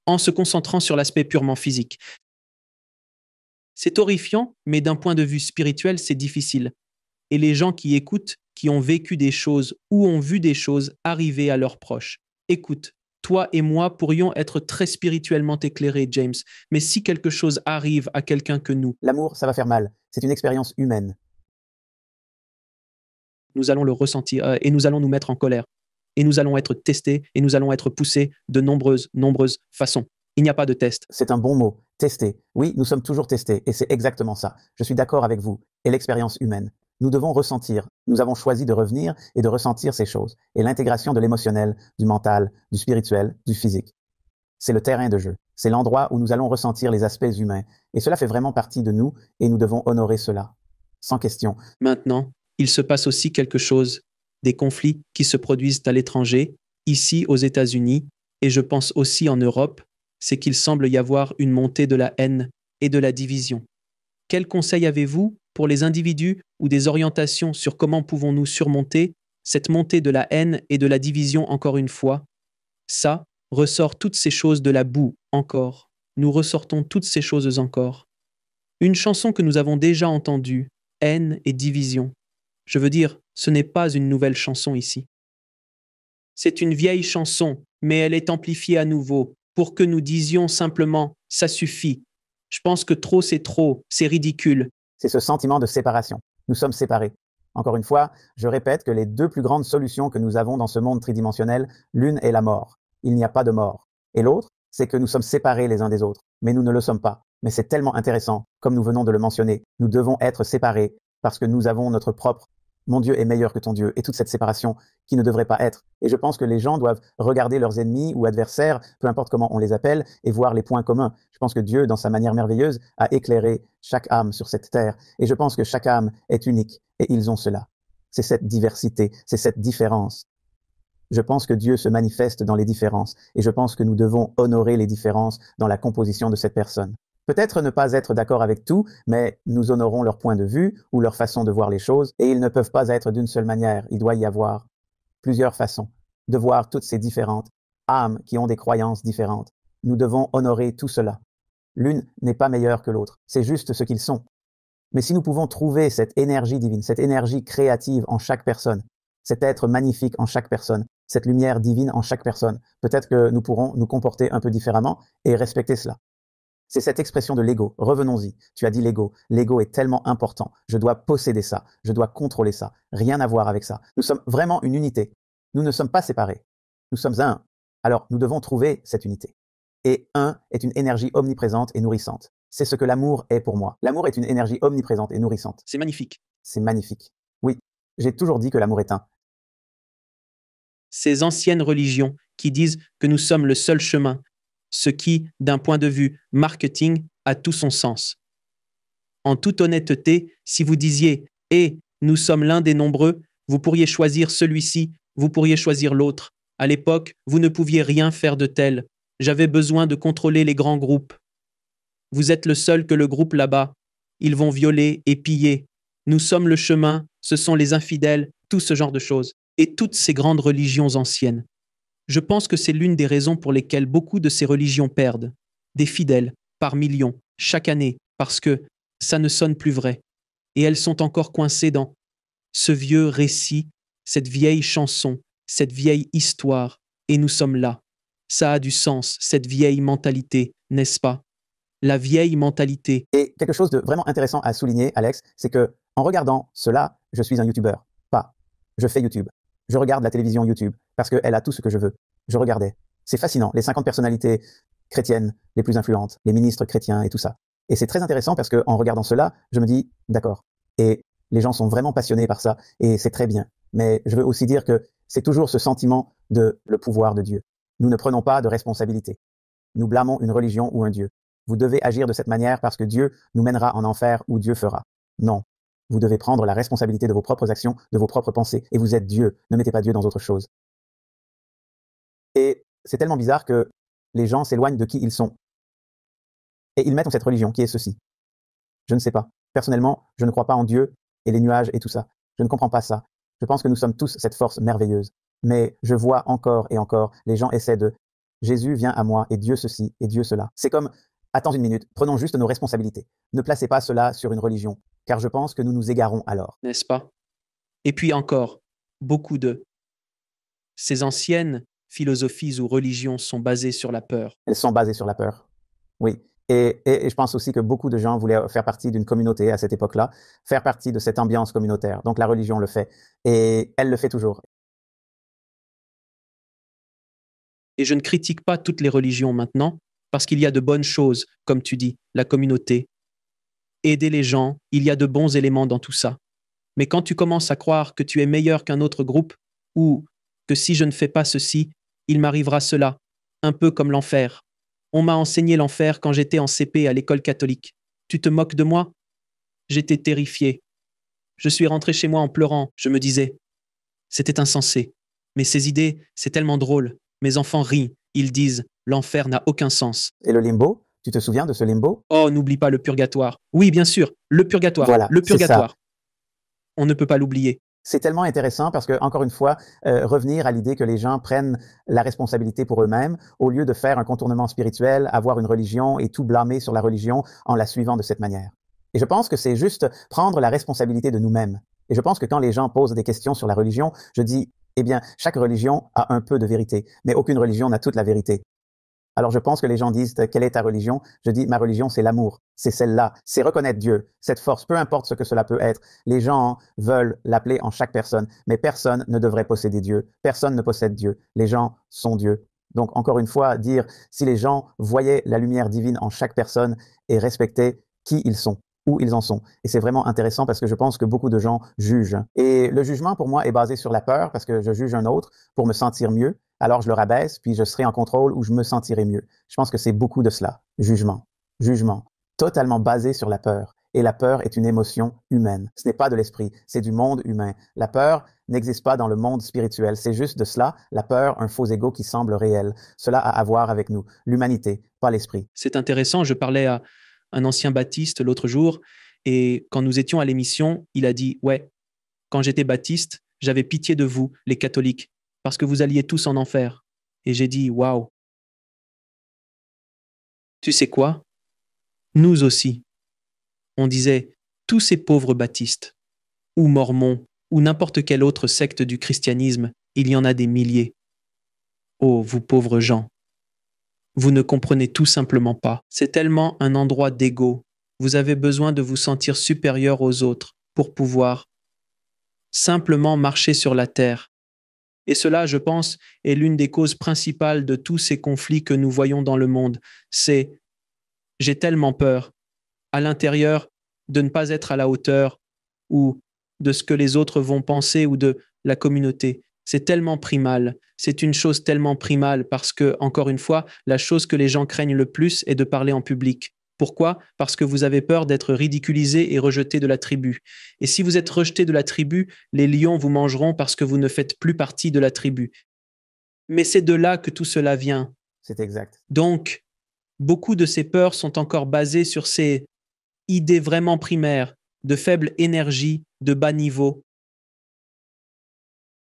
En se concentrant sur l'aspect purement physique, c'est horrifiant, mais d'un point de vue spirituel, c'est difficile. Et les gens qui écoutent, qui ont vécu des choses ou ont vu des choses arriver à leurs proches, écoute, toi et moi pourrions être très spirituellement éclairés, James, mais si quelque chose arrive à quelqu'un que nous... L'amour, ça va faire mal. C'est une expérience humaine. Nous allons le ressentir euh, et nous allons nous mettre en colère. Et nous allons être testés et nous allons être poussés de nombreuses, nombreuses façons. Il n'y a pas de test. C'est un bon mot. Tester. Oui, nous sommes toujours testés, et c'est exactement ça. Je suis d'accord avec vous, et l'expérience humaine. Nous devons ressentir. Nous avons choisi de revenir et de ressentir ces choses, et l'intégration de l'émotionnel, du mental, du spirituel, du physique. C'est le terrain de jeu. C'est l'endroit où nous allons ressentir les aspects humains, et cela fait vraiment partie de nous, et nous devons honorer cela. Sans question. Maintenant, il se passe aussi quelque chose, des conflits qui se produisent à l'étranger, ici aux États-Unis, et je pense aussi en Europe, c'est qu'il semble y avoir une montée de la haine et de la division. Quel conseil avez-vous pour les individus ou des orientations sur comment pouvons-nous surmonter cette montée de la haine et de la division encore une fois Ça ressort toutes ces choses de la boue encore. Nous ressortons toutes ces choses encore. Une chanson que nous avons déjà entendue, haine et division. Je veux dire, ce n'est pas une nouvelle chanson ici. C'est une vieille chanson, mais elle est amplifiée à nouveau, pour que nous disions simplement ça suffit, je pense que trop c'est trop, c'est ridicule. C'est ce sentiment de séparation. Nous sommes séparés. Encore une fois, je répète que les deux plus grandes solutions que nous avons dans ce monde tridimensionnel, l'une est la mort. Il n'y a pas de mort. Et l'autre, c'est que nous sommes séparés les uns des autres. Mais nous ne le sommes pas. Mais c'est tellement intéressant, comme nous venons de le mentionner. Nous devons être séparés parce que nous avons notre propre mon Dieu est meilleur que ton Dieu, et toute cette séparation qui ne devrait pas être. Et je pense que les gens doivent regarder leurs ennemis ou adversaires, peu importe comment on les appelle, et voir les points communs. Je pense que Dieu, dans sa manière merveilleuse, a éclairé chaque âme sur cette terre, et je pense que chaque âme est unique, et ils ont cela. C'est cette diversité, c'est cette différence. Je pense que Dieu se manifeste dans les différences, et je pense que nous devons honorer les différences dans la composition de cette personne. Peut-être ne pas être d'accord avec tout, mais nous honorons leur point de vue ou leur façon de voir les choses, et ils ne peuvent pas être d'une seule manière, il doit y avoir plusieurs façons de voir toutes ces différentes âmes qui ont des croyances différentes. Nous devons honorer tout cela. L'une n'est pas meilleure que l'autre, c'est juste ce qu'ils sont. Mais si nous pouvons trouver cette énergie divine, cette énergie créative en chaque personne, cet être magnifique en chaque personne, cette lumière divine en chaque personne, peut-être que nous pourrons nous comporter un peu différemment et respecter cela. C'est cette expression de l'ego. Revenons-y. Tu as dit l'ego. L'ego est tellement important. Je dois posséder ça. Je dois contrôler ça. Rien à voir avec ça. Nous sommes vraiment une unité. Nous ne sommes pas séparés. Nous sommes un. Alors, nous devons trouver cette unité. Et un est une énergie omniprésente et nourrissante. C'est ce que l'amour est pour moi. L'amour est une énergie omniprésente et nourrissante. C'est magnifique. C'est magnifique. Oui, j'ai toujours dit que l'amour est un. Ces anciennes religions qui disent que nous sommes le seul chemin, ce qui, d'un point de vue marketing, a tout son sens. En toute honnêteté, si vous disiez Et eh, nous sommes l'un des nombreux, vous pourriez choisir celui-ci, vous pourriez choisir l'autre. À l'époque, vous ne pouviez rien faire de tel. J'avais besoin de contrôler les grands groupes. Vous êtes le seul que le groupe là-bas. Ils vont violer et piller. Nous sommes le chemin, ce sont les infidèles, tout ce genre de choses. Et toutes ces grandes religions anciennes. Je pense que c'est l'une des raisons pour lesquelles beaucoup de ces religions perdent des fidèles par millions chaque année parce que ça ne sonne plus vrai. Et elles sont encore coincées dans ce vieux récit, cette vieille chanson, cette vieille histoire, et nous sommes là. Ça a du sens, cette vieille mentalité, n'est-ce pas La vieille mentalité. Et quelque chose de vraiment intéressant à souligner, Alex, c'est que en regardant cela, je suis un YouTuber, pas je fais YouTube. Je regarde la télévision YouTube parce qu'elle a tout ce que je veux. Je regardais. C'est fascinant, les 50 personnalités chrétiennes les plus influentes, les ministres chrétiens et tout ça. Et c'est très intéressant parce qu'en regardant cela, je me dis, d'accord. Et les gens sont vraiment passionnés par ça et c'est très bien. Mais je veux aussi dire que c'est toujours ce sentiment de le pouvoir de Dieu. Nous ne prenons pas de responsabilité. Nous blâmons une religion ou un Dieu. Vous devez agir de cette manière parce que Dieu nous mènera en enfer ou Dieu fera. Non, vous devez prendre la responsabilité de vos propres actions, de vos propres pensées, et vous êtes Dieu. Ne mettez pas Dieu dans autre chose. Et c'est tellement bizarre que les gens s'éloignent de qui ils sont. Et ils mettent en cette religion qui est ceci. Je ne sais pas. Personnellement, je ne crois pas en Dieu et les nuages et tout ça. Je ne comprends pas ça. Je pense que nous sommes tous cette force merveilleuse. Mais je vois encore et encore les gens essaient de Jésus vient à moi et Dieu ceci et Dieu cela. C'est comme Attends une minute, prenons juste nos responsabilités. Ne placez pas cela sur une religion car je pense que nous nous égarons alors. N'est-ce pas Et puis encore, beaucoup de ces anciennes philosophies ou religions sont basées sur la peur. Elles sont basées sur la peur, oui. Et, je pense aussi que beaucoup de gens voulaient faire partie d'une communauté à cette époque-là, faire partie de cette ambiance communautaire. Donc la religion le fait, et elle le fait toujours. Et je ne critique pas toutes les religions maintenant, parce qu'il y a de bonnes choses, comme tu dis, la communauté, aider les gens, il y a de bons éléments dans tout ça. Mais quand tu commences à croire que tu es meilleur qu'un autre groupe, ou que si je ne fais pas ceci, il m'arrivera cela, un peu comme l'enfer. On m'a enseigné l'enfer quand j'étais en CP à l'école catholique. Tu te moques de moi J'étais terrifié. Je suis rentré chez moi en pleurant, je me disais. C'était insensé. Mais ces idées, c'est tellement drôle. Mes enfants rient, ils disent, l'enfer n'a aucun sens. Et le limbo tu te souviens de ce limbo Oh, n'oublie pas le purgatoire. Oui, bien sûr, le purgatoire. Voilà, le purgatoire. On ne peut pas l'oublier. C'est tellement intéressant parce que, encore une fois, euh, revenir à l'idée que les gens prennent la responsabilité pour eux-mêmes, au lieu de faire un contournement spirituel, avoir une religion et tout blâmer sur la religion en la suivant de cette manière. Et je pense que c'est juste prendre la responsabilité de nous-mêmes. Et je pense que quand les gens posent des questions sur la religion, je dis, eh bien, chaque religion a un peu de vérité, mais aucune religion n'a toute la vérité. Alors je pense que les gens disent euh, quelle est ta religion Je dis ma religion c'est l'amour, c'est celle-là, c'est reconnaître Dieu, cette force, peu importe ce que cela peut être. Les gens veulent l'appeler en chaque personne, mais personne ne devrait posséder Dieu, personne ne possède Dieu, les gens sont Dieu. Donc encore une fois, dire si les gens voyaient la lumière divine en chaque personne et respectaient qui ils sont où ils en sont. Et c'est vraiment intéressant parce que je pense que beaucoup de gens jugent. Et le jugement, pour moi, est basé sur la peur parce que je juge un autre pour me sentir mieux. Alors je le rabaisse, puis je serai en contrôle ou je me sentirai mieux. Je pense que c'est beaucoup de cela. Jugement. Jugement. Totalement basé sur la peur. Et la peur est une émotion humaine. Ce n'est pas de l'esprit, c'est du monde humain. La peur n'existe pas dans le monde spirituel. C'est juste de cela, la peur, un faux ego qui semble réel. Cela a à voir avec nous, l'humanité, pas l'esprit. C'est intéressant. Je parlais à, un ancien baptiste l'autre jour, et quand nous étions à l'émission, il a dit Ouais, quand j'étais baptiste, j'avais pitié de vous, les catholiques, parce que vous alliez tous en enfer. Et j'ai dit Waouh Tu sais quoi Nous aussi. On disait Tous ces pauvres baptistes, ou mormons, ou n'importe quelle autre secte du christianisme, il y en a des milliers. Oh, vous pauvres gens vous ne comprenez tout simplement pas. C'est tellement un endroit d'ego. Vous avez besoin de vous sentir supérieur aux autres pour pouvoir simplement marcher sur la terre. Et cela, je pense, est l'une des causes principales de tous ces conflits que nous voyons dans le monde. C'est j'ai tellement peur à l'intérieur de ne pas être à la hauteur ou de ce que les autres vont penser ou de la communauté. C'est tellement primal. C'est une chose tellement primale parce que, encore une fois, la chose que les gens craignent le plus est de parler en public. Pourquoi Parce que vous avez peur d'être ridiculisé et rejeté de la tribu. Et si vous êtes rejeté de la tribu, les lions vous mangeront parce que vous ne faites plus partie de la tribu. Mais c'est de là que tout cela vient. C'est exact. Donc, beaucoup de ces peurs sont encore basées sur ces idées vraiment primaires, de faible énergie, de bas niveau,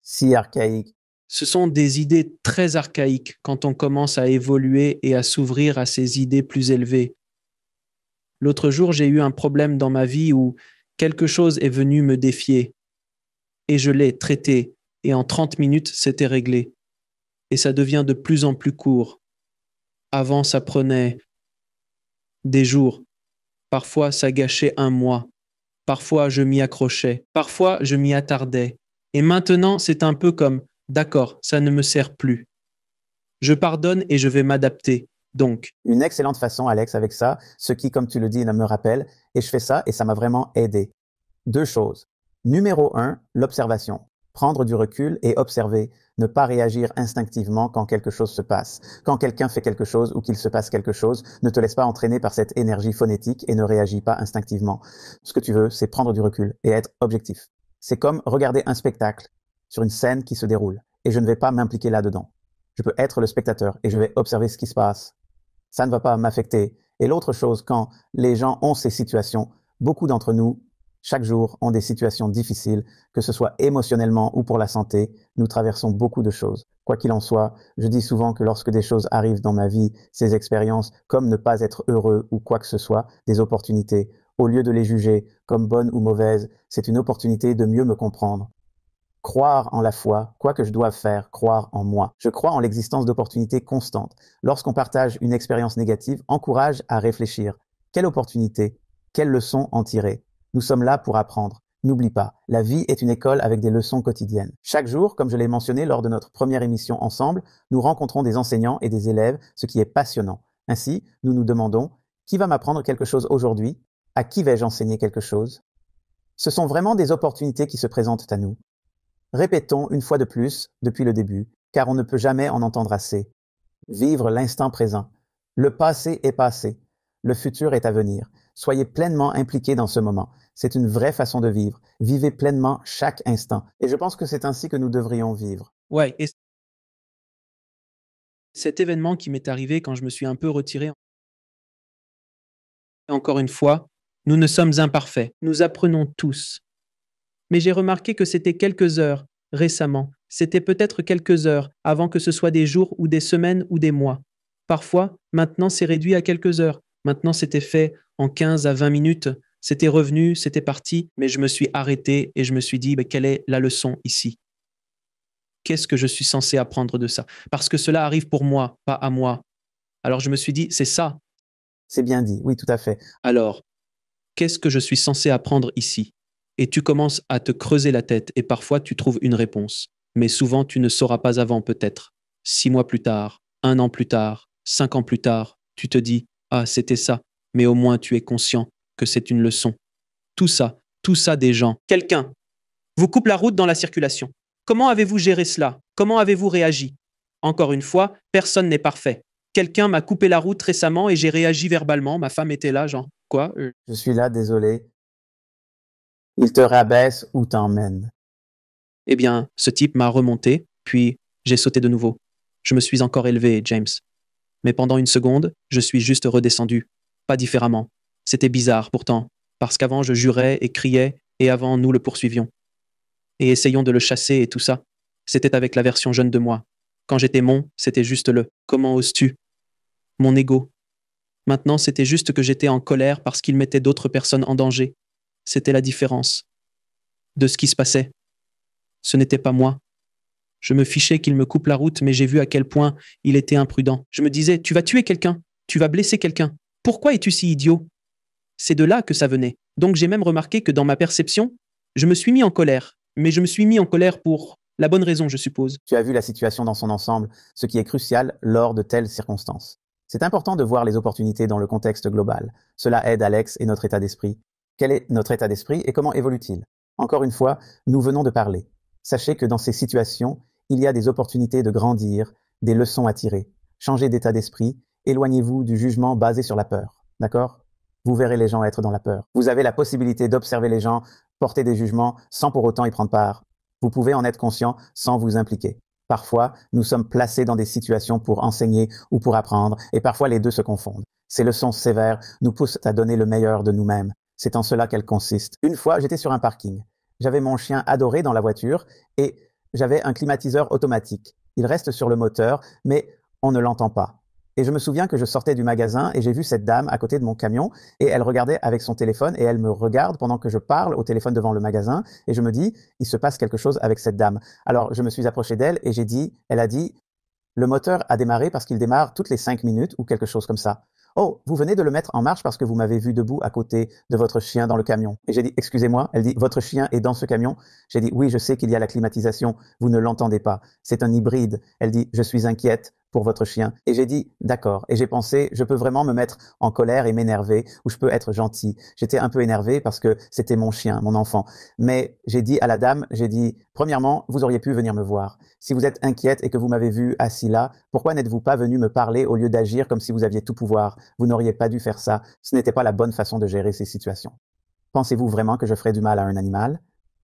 si archaïque Ce sont des idées très archaïques quand on commence à évoluer et à s'ouvrir à ces idées plus élevées. L'autre jour, j'ai eu un problème dans ma vie où quelque chose est venu me défier et je l'ai traité et en 30 minutes, c'était réglé. Et ça devient de plus en plus court. Avant, ça prenait des jours. Parfois, ça gâchait un mois. Parfois, je m'y accrochais. Parfois, je m'y attardais. Et maintenant, c'est un peu comme, d'accord, ça ne me sert plus. Je pardonne et je vais m'adapter. Donc. Une excellente façon, Alex, avec ça, ce qui, comme tu le dis, me rappelle, et je fais ça et ça m'a vraiment aidé. Deux choses. Numéro un, l'observation. Prendre du recul et observer. Ne pas réagir instinctivement quand quelque chose se passe. Quand quelqu'un fait quelque chose ou qu'il se passe quelque chose, ne te laisse pas entraîner par cette énergie phonétique et ne réagis pas instinctivement. Ce que tu veux, c'est prendre du recul et être objectif. C'est comme regarder un spectacle sur une scène qui se déroule, et je ne vais pas m'impliquer là-dedans. Je peux être le spectateur, et je vais observer ce qui se passe. Ça ne va pas m'affecter. Et l'autre chose, quand les gens ont ces situations, beaucoup d'entre nous, chaque jour, ont des situations difficiles, que ce soit émotionnellement ou pour la santé, nous traversons beaucoup de choses. Quoi qu'il en soit, je dis souvent que lorsque des choses arrivent dans ma vie, ces expériences, comme ne pas être heureux ou quoi que ce soit, des opportunités, au lieu de les juger comme bonnes ou mauvaises, c'est une opportunité de mieux me comprendre. Croire en la foi, quoi que je doive faire, croire en moi. Je crois en l'existence d'opportunités constantes. Lorsqu'on partage une expérience négative, encourage à réfléchir. Quelle opportunité Quelles leçons en tirer Nous sommes là pour apprendre. N'oublie pas, la vie est une école avec des leçons quotidiennes. Chaque jour, comme je l'ai mentionné lors de notre première émission ensemble, nous rencontrons des enseignants et des élèves, ce qui est passionnant. Ainsi, nous nous demandons, qui va m'apprendre quelque chose aujourd'hui à qui vais-je enseigner quelque chose Ce sont vraiment des opportunités qui se présentent à nous. Répétons une fois de plus, depuis le début, car on ne peut jamais en entendre assez. Vivre l'instant présent. Le passé est passé. Le futur est à venir. Soyez pleinement impliqués dans ce moment. C'est une vraie façon de vivre. Vivez pleinement chaque instant. Et je pense que c'est ainsi que nous devrions vivre. Ouais. Et cet événement qui m'est arrivé quand je me suis un peu retiré, encore une fois, nous ne sommes imparfaits, nous apprenons tous. Mais j'ai remarqué que c'était quelques heures, récemment, c'était peut-être quelques heures, avant que ce soit des jours ou des semaines ou des mois. Parfois, maintenant c'est réduit à quelques heures, maintenant c'était fait en 15 à 20 minutes, c'était revenu, c'était parti, mais je me suis arrêté et je me suis dit, ben, quelle est la leçon ici Qu'est-ce que je suis censé apprendre de ça Parce que cela arrive pour moi, pas à moi. Alors je me suis dit, c'est ça. C'est bien dit, oui, tout à fait. Alors, qu'est-ce que je suis censé apprendre ici Et tu commences à te creuser la tête et parfois tu trouves une réponse. Mais souvent tu ne sauras pas avant peut-être. Six mois plus tard, un an plus tard, cinq ans plus tard, tu te dis Ah, c'était ça, mais au moins tu es conscient que c'est une leçon. Tout ça, tout ça des gens. Quelqu'un vous coupe la route dans la circulation. Comment avez-vous géré cela Comment avez-vous réagi Encore une fois, personne n'est parfait. Quelqu'un m'a coupé la route récemment et j'ai réagi verbalement, ma femme était là, genre quoi euh, Je suis là, désolé. Il te rabaisse ou t'emmène. » Eh bien, ce type m'a remonté, puis j'ai sauté de nouveau. Je me suis encore élevé, James. Mais pendant une seconde, je suis juste redescendu. Pas différemment. C'était bizarre pourtant, parce qu'avant je jurais et criais, et avant nous le poursuivions. Et essayons de le chasser et tout ça. C'était avec la version jeune de moi. Quand j'étais mon, c'était juste le comment oses-tu Mon ego, Maintenant, c'était juste que j'étais en colère parce qu'il mettait d'autres personnes en danger. C'était la différence. De ce qui se passait. Ce n'était pas moi. Je me fichais qu'il me coupe la route, mais j'ai vu à quel point il était imprudent. Je me disais, tu vas tuer quelqu'un, tu vas blesser quelqu'un. Pourquoi es-tu si idiot C'est de là que ça venait. Donc j'ai même remarqué que dans ma perception, je me suis mis en colère. Mais je me suis mis en colère pour la bonne raison, je suppose. Tu as vu la situation dans son ensemble, ce qui est crucial lors de telles circonstances. C'est important de voir les opportunités dans le contexte global. Cela aide Alex et notre état d'esprit. Quel est notre état d'esprit et comment évolue-t-il Encore une fois, nous venons de parler. Sachez que dans ces situations, il y a des opportunités de grandir, des leçons à tirer. Changez d'état d'esprit, éloignez-vous du jugement basé sur la peur. D'accord Vous verrez les gens être dans la peur. Vous avez la possibilité d'observer les gens, porter des jugements sans pour autant y prendre part. Vous pouvez en être conscient sans vous impliquer. Parfois, nous sommes placés dans des situations pour enseigner ou pour apprendre, et parfois les deux se confondent. Ces leçons sévères nous poussent à donner le meilleur de nous-mêmes. C'est en cela qu'elles consistent. Une fois, j'étais sur un parking. J'avais mon chien adoré dans la voiture et j'avais un climatiseur automatique. Il reste sur le moteur, mais on ne l'entend pas. Et je me souviens que je sortais du magasin et j'ai vu cette dame à côté de mon camion et elle regardait avec son téléphone et elle me regarde pendant que je parle au téléphone devant le magasin et je me dis, il se passe quelque chose avec cette dame. Alors je me suis approché d'elle et j'ai dit, elle a dit, le moteur a démarré parce qu'il démarre toutes les cinq minutes ou quelque chose comme ça. Oh, vous venez de le mettre en marche parce que vous m'avez vu debout à côté de votre chien dans le camion. Et j'ai dit, excusez-moi, elle dit, votre chien est dans ce camion. J'ai dit, oui, je sais qu'il y a la climatisation, vous ne l'entendez pas. C'est un hybride. Elle dit, je suis inquiète, pour votre chien. Et j'ai dit d'accord. Et j'ai pensé, je peux vraiment me mettre en colère et m'énerver, ou je peux être gentil. J'étais un peu énervé parce que c'était mon chien, mon enfant. Mais j'ai dit à la dame, j'ai dit, premièrement, vous auriez pu venir me voir. Si vous êtes inquiète et que vous m'avez vu assis là, pourquoi n'êtes-vous pas venu me parler au lieu d'agir comme si vous aviez tout pouvoir Vous n'auriez pas dû faire ça. Ce n'était pas la bonne façon de gérer ces situations. Pensez-vous vraiment que je ferais du mal à un animal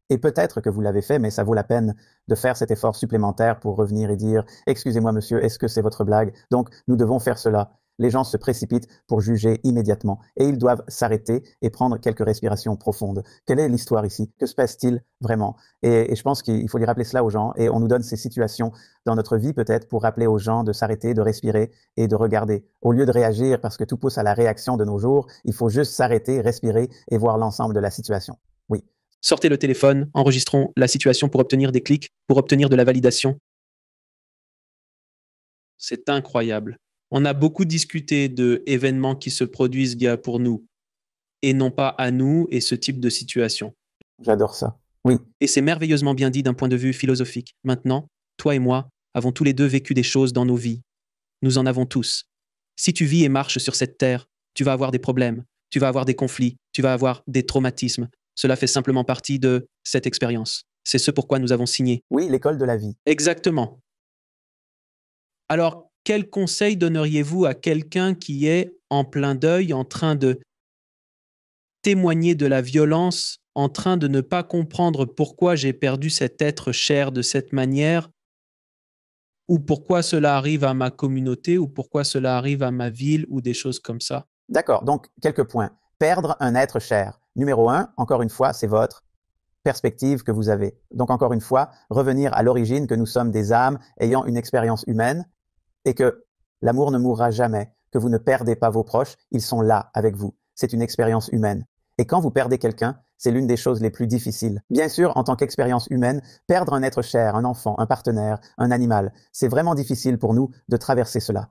et peut-être que vous l'avez fait, mais ça vaut la peine de faire cet effort supplémentaire pour revenir et dire Excusez-moi, monsieur, est-ce que c'est votre blague Donc, nous devons faire cela. Les gens se précipitent pour juger immédiatement et ils doivent s'arrêter et prendre quelques respirations profondes. Quelle est l'histoire ici Que se passe-t-il vraiment et, je pense qu'il faut lui rappeler cela aux gens et on nous donne ces situations dans notre vie peut-être pour rappeler aux gens de s'arrêter, de respirer et de regarder. Au lieu de réagir parce que tout pousse à la réaction de nos jours, il faut juste s'arrêter, respirer et voir l'ensemble de la situation. Oui, Sortez le téléphone, enregistrons la situation pour obtenir des clics, pour obtenir de la validation. C'est incroyable. On a beaucoup discuté d'événements qui se produisent pour nous et non pas à nous et ce type de situation. J'adore ça. Oui. Et c'est merveilleusement bien dit d'un point de vue philosophique. Maintenant, toi et moi avons tous les deux vécu des choses dans nos vies. Nous en avons tous. Si tu vis et marches sur cette terre, tu vas avoir des problèmes, tu vas avoir des conflits, tu vas avoir des traumatismes, cela fait simplement partie de cette expérience. C'est ce pourquoi nous avons signé. Oui, l'école de la vie. Exactement. Alors, quel conseil donneriez-vous à quelqu'un qui est en plein deuil, en train de témoigner de la violence, en train de ne pas comprendre pourquoi j'ai perdu cet être cher de cette manière, ou pourquoi cela arrive à ma communauté, ou pourquoi cela arrive à ma ville, ou des choses comme ça D'accord, donc quelques points. Perdre un être cher. Numéro un, encore une fois, c'est votre perspective que vous avez. Donc encore une fois, revenir à l'origine que nous sommes des âmes ayant une expérience humaine et que l'amour ne mourra jamais, que vous ne perdez pas vos proches, ils sont là avec vous. C'est une expérience humaine. Et quand vous perdez quelqu'un, c'est l'une des choses les plus difficiles. Bien sûr, en tant qu'expérience humaine, perdre un être cher, un enfant, un partenaire, un animal, c'est vraiment difficile pour nous de traverser cela.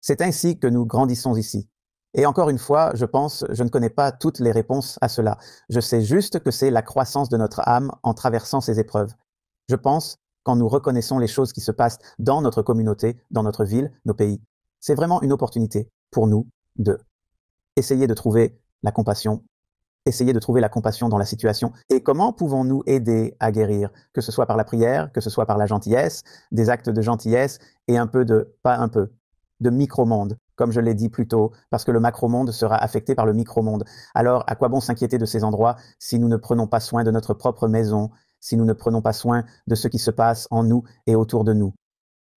C'est ainsi que nous grandissons ici. Et encore une fois, je pense, je ne connais pas toutes les réponses à cela. Je sais juste que c'est la croissance de notre âme en traversant ces épreuves. Je pense quand nous reconnaissons les choses qui se passent dans notre communauté, dans notre ville, nos pays. C'est vraiment une opportunité pour nous de essayer de trouver la compassion, essayer de trouver la compassion dans la situation. Et comment pouvons-nous aider à guérir, que ce soit par la prière, que ce soit par la gentillesse, des actes de gentillesse et un peu de, pas un peu, de micro-monde comme je l'ai dit plus tôt, parce que le macro-monde sera affecté par le micro-monde. Alors, à quoi bon s'inquiéter de ces endroits si nous ne prenons pas soin de notre propre maison, si nous ne prenons pas soin de ce qui se passe en nous et autour de nous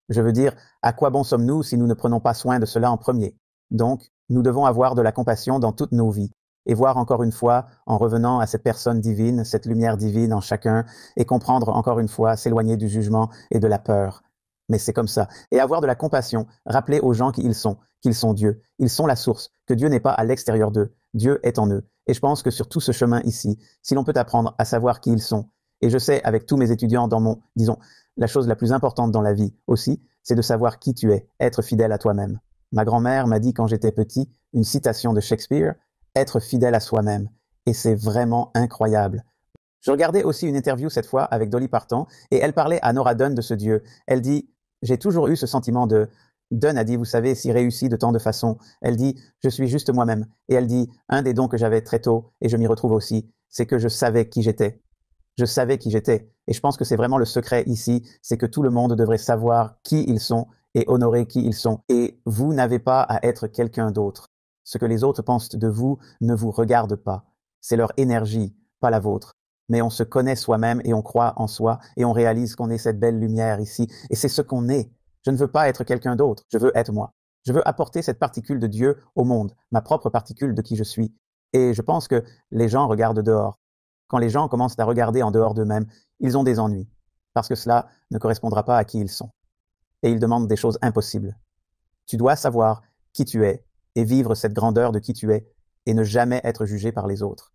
Je veux dire, à quoi bon sommes-nous si nous ne prenons pas soin de cela en premier Donc, nous devons avoir de la compassion dans toutes nos vies et voir encore une fois, en revenant à cette personne divine, cette lumière divine en chacun, et comprendre encore une fois, s'éloigner du jugement et de la peur, mais c'est comme ça. Et avoir de la compassion, rappeler aux gens qui ils sont, qu'ils sont Dieu, ils sont la source, que Dieu n'est pas à l'extérieur d'eux, Dieu est en eux. Et je pense que sur tout ce chemin ici, si l'on peut apprendre à savoir qui ils sont, et je sais avec tous mes étudiants dans mon, disons, la chose la plus importante dans la vie aussi, c'est de savoir qui tu es, être fidèle à toi-même. Ma grand-mère m'a dit quand j'étais petit une citation de Shakespeare, être fidèle à soi-même. Et c'est vraiment incroyable. Je regardais aussi une interview cette fois avec Dolly Parton, et elle parlait à Nora Dunn de ce Dieu. Elle dit j'ai toujours eu ce sentiment de Dunn a dit, vous savez, si réussi de tant de façons. Elle dit, je suis juste moi-même. Et elle dit, un des dons que j'avais très tôt, et je m'y retrouve aussi, c'est que je savais qui j'étais. Je savais qui j'étais. Et je pense que c'est vraiment le secret ici, c'est que tout le monde devrait savoir qui ils sont et honorer qui ils sont. Et vous n'avez pas à être quelqu'un d'autre. Ce que les autres pensent de vous ne vous regarde pas. C'est leur énergie, pas la vôtre mais on se connaît soi-même et on croit en soi et on réalise qu'on est cette belle lumière ici. Et c'est ce qu'on est. Je ne veux pas être quelqu'un d'autre, je veux être moi. Je veux apporter cette particule de Dieu au monde, ma propre particule de qui je suis. Et je pense que les gens regardent dehors. Quand les gens commencent à regarder en dehors d'eux-mêmes, ils ont des ennuis, parce que cela ne correspondra pas à qui ils sont. Et ils demandent des choses impossibles. Tu dois savoir qui tu es et vivre cette grandeur de qui tu es et ne jamais être jugé par les autres.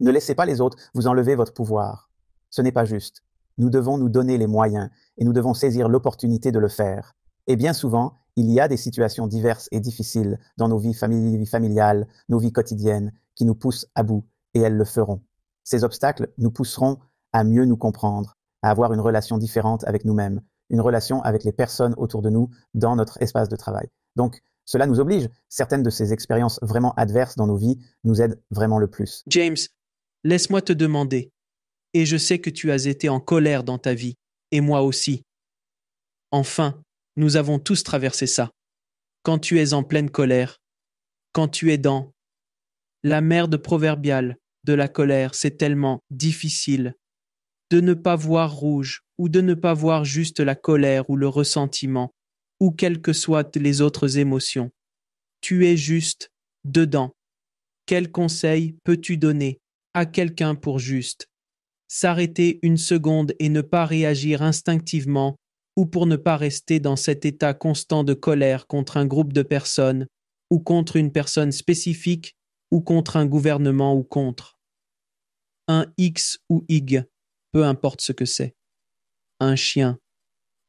Ne laissez pas les autres vous enlever votre pouvoir. Ce n'est pas juste. Nous devons nous donner les moyens et nous devons saisir l'opportunité de le faire. Et bien souvent, il y a des situations diverses et difficiles dans nos vies familiales, nos vies quotidiennes, qui nous poussent à bout, et elles le feront. Ces obstacles nous pousseront à mieux nous comprendre, à avoir une relation différente avec nous-mêmes, une relation avec les personnes autour de nous dans notre espace de travail. Donc, cela nous oblige. Certaines de ces expériences vraiment adverses dans nos vies nous aident vraiment le plus. James, laisse-moi te demander, et je sais que tu as été en colère dans ta vie, et moi aussi. Enfin, nous avons tous traversé ça. Quand tu es en pleine colère, quand tu es dans la merde proverbiale de la colère, c'est tellement difficile de ne pas voir rouge ou de ne pas voir juste la colère ou le ressentiment ou quelles que soient les autres émotions. Tu es juste dedans. Quel conseil peux-tu donner à quelqu'un pour juste S'arrêter une seconde et ne pas réagir instinctivement ou pour ne pas rester dans cet état constant de colère contre un groupe de personnes ou contre une personne spécifique ou contre un gouvernement ou contre. Un X ou Y, peu importe ce que c'est. Un chien,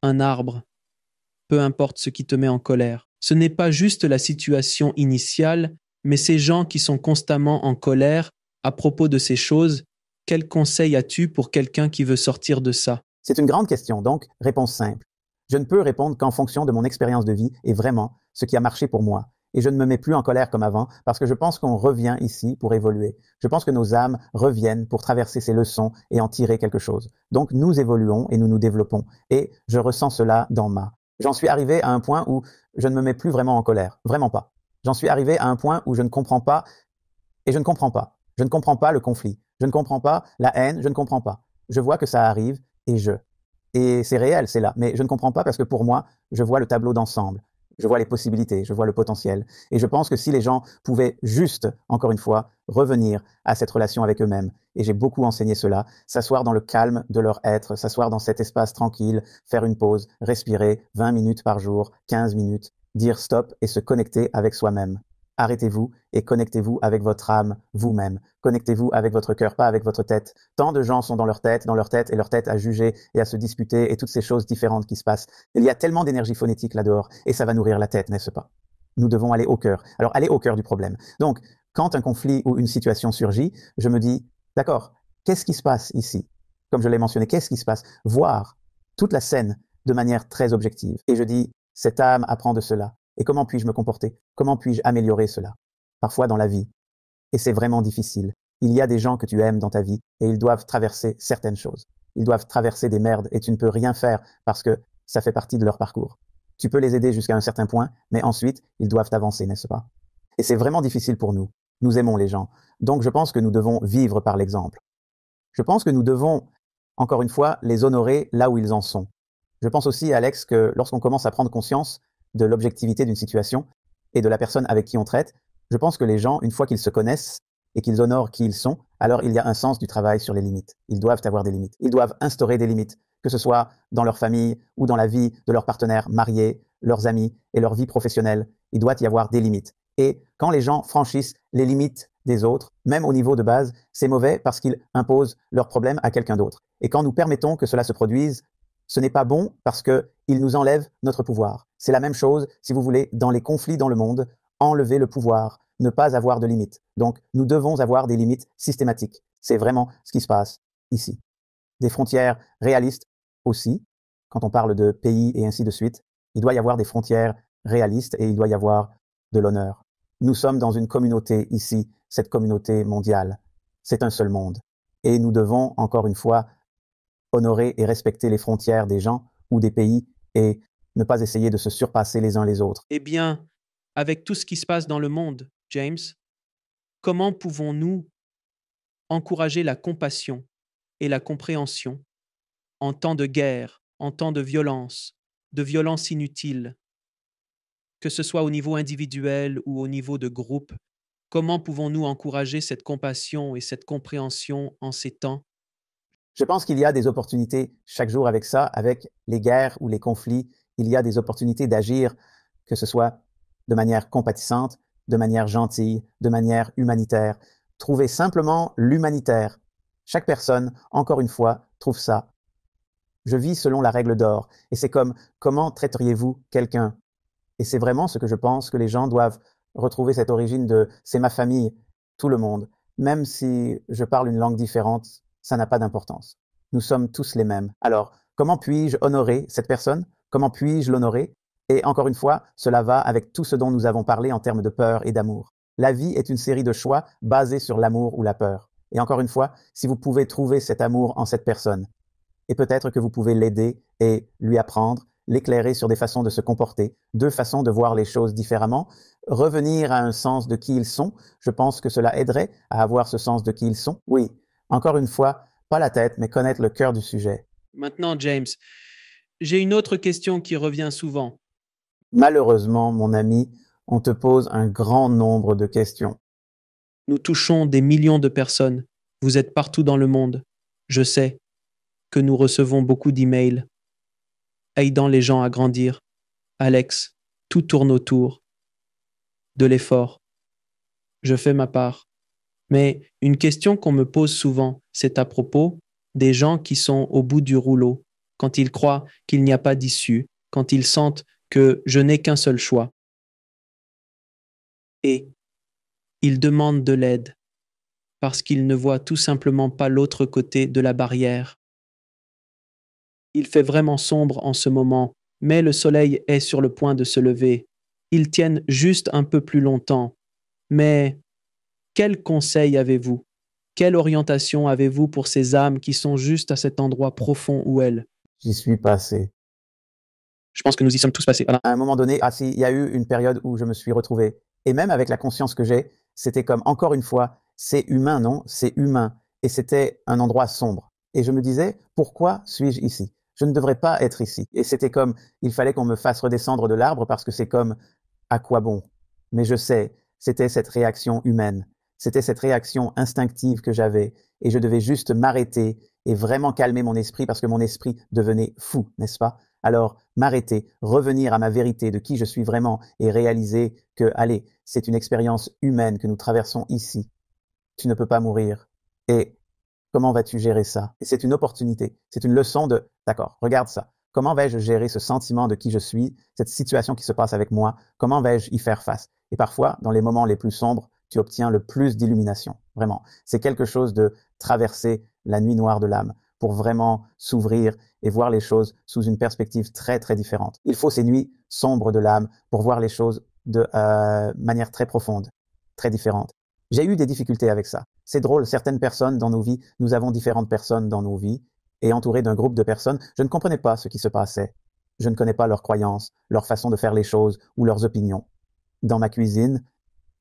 un arbre, peu importe ce qui te met en colère. Ce n'est pas juste la situation initiale, mais ces gens qui sont constamment en colère à propos de ces choses, quel conseil as-tu pour quelqu'un qui veut sortir de ça C'est une grande question, donc réponse simple. Je ne peux répondre qu'en fonction de mon expérience de vie et vraiment ce qui a marché pour moi. Et je ne me mets plus en colère comme avant parce que je pense qu'on revient ici pour évoluer. Je pense que nos âmes reviennent pour traverser ces leçons et en tirer quelque chose. Donc nous évoluons et nous nous développons. Et je ressens cela dans ma. J'en suis arrivé à un point où je ne me mets plus vraiment en colère, vraiment pas. J'en suis arrivé à un point où je ne comprends pas, et je ne comprends pas. Je ne comprends pas le conflit, je ne comprends pas la haine, je ne comprends pas. Je vois que ça arrive et je. Et c'est réel, c'est là, mais je ne comprends pas parce que pour moi, je vois le tableau d'ensemble je vois les possibilités, je vois le potentiel. Et je pense que si les gens pouvaient juste, encore une fois, revenir à cette relation avec eux-mêmes, et j'ai beaucoup enseigné cela, s'asseoir dans le calme de leur être, s'asseoir dans cet espace tranquille, faire une pause, respirer 20 minutes par jour, 15 minutes, dire stop et se connecter avec soi-même. Arrêtez-vous et connectez-vous avec votre âme vous-même. Connectez-vous avec votre cœur, pas avec votre tête. Tant de gens sont dans leur tête, dans leur tête, et leur tête à juger et à se disputer et toutes ces choses différentes qui se passent. Il y a tellement d'énergie phonétique là-dehors et ça va nourrir la tête, n'est-ce pas Nous devons aller au cœur. Alors, aller au cœur du problème. Donc, quand un conflit ou une situation surgit, je me dis, d'accord, qu'est-ce qui se passe ici Comme je l'ai mentionné, qu'est-ce qui se passe Voir toute la scène de manière très objective. Et je dis, cette âme apprend de cela. Et comment puis-je me comporter Comment puis-je améliorer cela Parfois dans la vie. Et c'est vraiment difficile. Il y a des gens que tu aimes dans ta vie et ils doivent traverser certaines choses. Ils doivent traverser des merdes et tu ne peux rien faire parce que ça fait partie de leur parcours. Tu peux les aider jusqu'à un certain point, mais ensuite, ils doivent avancer, n'est-ce pas Et c'est vraiment difficile pour nous. Nous aimons les gens. Donc je pense que nous devons vivre par l'exemple. Je pense que nous devons, encore une fois, les honorer là où ils en sont. Je pense aussi, Alex, que lorsqu'on commence à prendre conscience de l'objectivité d'une situation et de la personne avec qui on traite. Je pense que les gens, une fois qu'ils se connaissent et qu'ils honorent qui ils sont, alors il y a un sens du travail sur les limites. Ils doivent avoir des limites. Ils doivent instaurer des limites, que ce soit dans leur famille ou dans la vie de leurs partenaires mariés, leurs amis et leur vie professionnelle. Il doit y avoir des limites. Et quand les gens franchissent les limites des autres, même au niveau de base, c'est mauvais parce qu'ils imposent leurs problèmes à quelqu'un d'autre. Et quand nous permettons que cela se produise, ce n'est pas bon parce qu'il nous enlève notre pouvoir. C'est la même chose, si vous voulez, dans les conflits dans le monde, enlever le pouvoir, ne pas avoir de limites. Donc, nous devons avoir des limites systématiques. C'est vraiment ce qui se passe ici. Des frontières réalistes aussi. Quand on parle de pays et ainsi de suite, il doit y avoir des frontières réalistes et il doit y avoir de l'honneur. Nous sommes dans une communauté ici, cette communauté mondiale. C'est un seul monde. Et nous devons, encore une fois, honorer et respecter les frontières des gens ou des pays et ne pas essayer de se surpasser les uns les autres. Eh bien, avec tout ce qui se passe dans le monde, James, comment pouvons-nous encourager la compassion et la compréhension en temps de guerre, en temps de violence, de violence inutile, que ce soit au niveau individuel ou au niveau de groupe, comment pouvons-nous encourager cette compassion et cette compréhension en ces temps je pense qu'il y a des opportunités chaque jour avec ça, avec les guerres ou les conflits. Il y a des opportunités d'agir, que ce soit de manière compatissante, de manière gentille, de manière humanitaire. Trouvez simplement l'humanitaire. Chaque personne, encore une fois, trouve ça. Je vis selon la règle d'or. Et c'est comme comment traiteriez-vous quelqu'un Et c'est vraiment ce que je pense que les gens doivent retrouver cette origine de c'est ma famille, tout le monde. Même si je parle une langue différente, ça n'a pas d'importance. Nous sommes tous les mêmes. Alors, comment puis-je honorer cette personne Comment puis-je l'honorer Et encore une fois, cela va avec tout ce dont nous avons parlé en termes de peur et d'amour. La vie est une série de choix basés sur l'amour ou la peur. Et encore une fois, si vous pouvez trouver cet amour en cette personne, et peut-être que vous pouvez l'aider et lui apprendre, l'éclairer sur des façons de se comporter, deux façons de voir les choses différemment, revenir à un sens de qui ils sont, je pense que cela aiderait à avoir ce sens de qui ils sont. Oui, encore une fois, pas la tête, mais connaître le cœur du sujet. Maintenant, James, j'ai une autre question qui revient souvent. Malheureusement, mon ami, on te pose un grand nombre de questions. Nous touchons des millions de personnes. Vous êtes partout dans le monde. Je sais que nous recevons beaucoup d'emails aidant les gens à grandir. Alex, tout tourne autour de l'effort. Je fais ma part. Mais une question qu'on me pose souvent, c'est à propos des gens qui sont au bout du rouleau, quand ils croient qu'il n'y a pas d'issue, quand ils sentent que je n'ai qu'un seul choix. Et ils demandent de l'aide parce qu'ils ne voient tout simplement pas l'autre côté de la barrière. Il fait vraiment sombre en ce moment, mais le soleil est sur le point de se lever. Ils tiennent juste un peu plus longtemps, mais quel conseil avez-vous Quelle orientation avez-vous pour ces âmes qui sont juste à cet endroit profond où elles J'y suis passé. Je pense que nous y sommes tous passés. À un moment donné, ah, si, il y a eu une période où je me suis retrouvé. Et même avec la conscience que j'ai, c'était comme, encore une fois, c'est humain, non C'est humain. Et c'était un endroit sombre. Et je me disais, pourquoi suis-je ici Je ne devrais pas être ici. Et c'était comme, il fallait qu'on me fasse redescendre de l'arbre parce que c'est comme, à quoi bon Mais je sais, c'était cette réaction humaine. C'était cette réaction instinctive que j'avais, et je devais juste m'arrêter et vraiment calmer mon esprit parce que mon esprit devenait fou, n'est-ce pas Alors, m'arrêter, revenir à ma vérité de qui je suis vraiment et réaliser que, allez, c'est une expérience humaine que nous traversons ici. Tu ne peux pas mourir. Et comment vas-tu gérer ça Et c'est une opportunité, c'est une leçon de, d'accord, regarde ça. Comment vais-je gérer ce sentiment de qui je suis, cette situation qui se passe avec moi Comment vais-je y faire face Et parfois, dans les moments les plus sombres, tu obtiens le plus d'illumination. Vraiment, c'est quelque chose de traverser la nuit noire de l'âme pour vraiment s'ouvrir et voir les choses sous une perspective très très différente. Il faut ces nuits sombres de l'âme pour voir les choses de euh, manière très profonde, très différente. J'ai eu des difficultés avec ça. C'est drôle, certaines personnes dans nos vies, nous avons différentes personnes dans nos vies, et entouré d'un groupe de personnes, je ne comprenais pas ce qui se passait. Je ne connais pas leurs croyances, leur façon de faire les choses ou leurs opinions. Dans ma cuisine,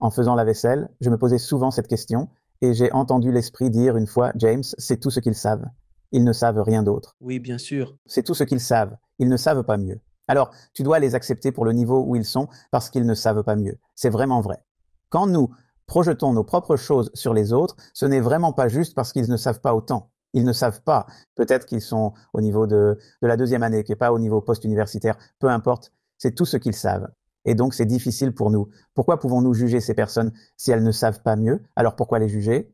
en faisant la vaisselle, je me posais souvent cette question, et j'ai entendu l'esprit dire une fois, James, c'est tout ce qu'ils savent. Ils ne savent rien d'autre. Oui, bien sûr. C'est tout ce qu'ils savent. Ils ne savent pas mieux. Alors, tu dois les accepter pour le niveau où ils sont parce qu'ils ne savent pas mieux. C'est vraiment vrai. Quand nous projetons nos propres choses sur les autres, ce n'est vraiment pas juste parce qu'ils ne savent pas autant. Ils ne savent pas. Peut-être qu'ils sont au niveau de, la deuxième année, qui n'est pas au niveau post-universitaire. Peu importe. C'est tout ce qu'ils savent et donc c'est difficile pour nous. Pourquoi pouvons-nous juger ces personnes si elles ne savent pas mieux Alors pourquoi les juger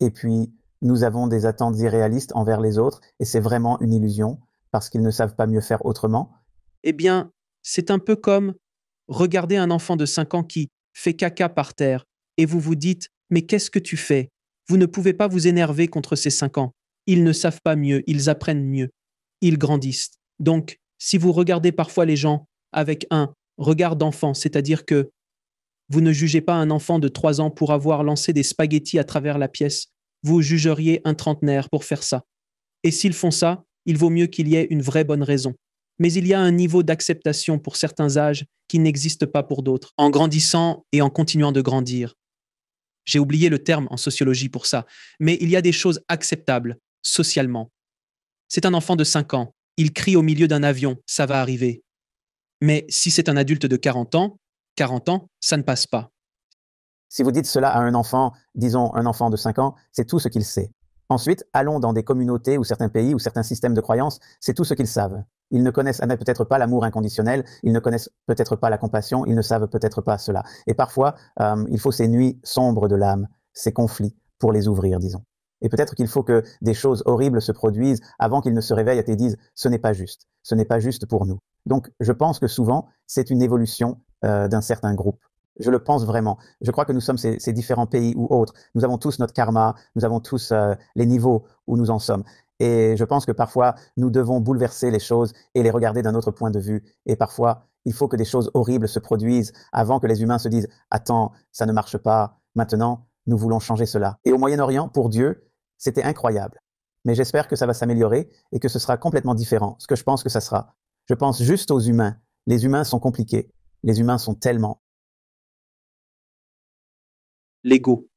Et puis, nous avons des attentes irréalistes envers les autres, et c'est vraiment une illusion, parce qu'ils ne savent pas mieux faire autrement. Eh bien, c'est un peu comme regarder un enfant de 5 ans qui fait caca par terre, et vous vous dites, mais qu'est-ce que tu fais Vous ne pouvez pas vous énerver contre ces 5 ans. Ils ne savent pas mieux, ils apprennent mieux, ils grandissent. Donc, si vous regardez parfois les gens avec un regard d'enfant, c'est-à-dire que vous ne jugez pas un enfant de 3 ans pour avoir lancé des spaghettis à travers la pièce, vous jugeriez un trentenaire pour faire ça. Et s'ils font ça, il vaut mieux qu'il y ait une vraie bonne raison. Mais il y a un niveau d'acceptation pour certains âges qui n'existe pas pour d'autres, en grandissant et en continuant de grandir. J'ai oublié le terme en sociologie pour ça, mais il y a des choses acceptables, socialement. C'est un enfant de 5 ans, il crie au milieu d'un avion, ça va arriver. Mais si c'est un adulte de 40 ans, 40 ans, ça ne passe pas. Si vous dites cela à un enfant, disons un enfant de 5 ans, c'est tout ce qu'il sait. Ensuite, allons dans des communautés ou certains pays ou certains systèmes de croyances, c'est tout ce qu'ils savent. Ils ne connaissent ah, peut-être pas l'amour inconditionnel, ils ne connaissent peut-être pas la compassion, ils ne savent peut-être pas cela. Et parfois, euh, il faut ces nuits sombres de l'âme, ces conflits, pour les ouvrir, disons. Et peut-être qu'il faut que des choses horribles se produisent avant qu'ils ne se réveillent et disent ⁇ ce n'est pas juste, ce n'est pas juste pour nous ⁇ donc, je pense que souvent, c'est une évolution euh, d'un certain groupe. Je le pense vraiment. Je crois que nous sommes ces, différents pays ou autres. Nous avons tous notre karma, nous avons tous euh, les niveaux où nous en sommes. Et je pense que parfois, nous devons bouleverser les choses et les regarder d'un autre point de vue. Et parfois, il faut que des choses horribles se produisent avant que les humains se disent Attends, ça ne marche pas. Maintenant, nous voulons changer cela. Et au Moyen-Orient, pour Dieu, c'était incroyable. Mais j'espère que ça va s'améliorer et que ce sera complètement différent, ce que je pense que ça sera. Je pense juste aux humains. Les humains sont compliqués. Les humains sont tellement. L'ego.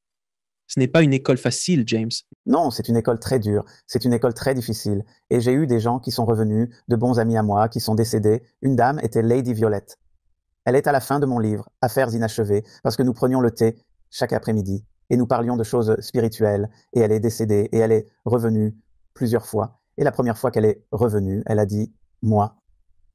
Ce n'est pas une école facile, James. Non, c'est une école très dure, c'est une école très difficile. Et j'ai eu des gens qui sont revenus, de bons amis à moi, qui sont décédés. Une dame était Lady Violette. Elle est à la fin de mon livre, Affaires inachevées, parce que nous prenions le thé chaque après-midi et nous parlions de choses spirituelles. Et elle est décédée et elle est revenue plusieurs fois. Et la première fois qu'elle est revenue, elle a dit Moi,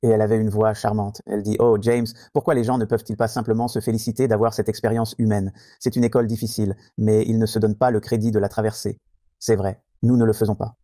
et elle avait une voix charmante. Elle dit Oh, James, pourquoi les gens ne peuvent-ils pas simplement se féliciter d'avoir cette expérience humaine C'est une école difficile, mais ils ne se donnent pas le crédit de la traverser. C'est vrai, nous ne le faisons pas.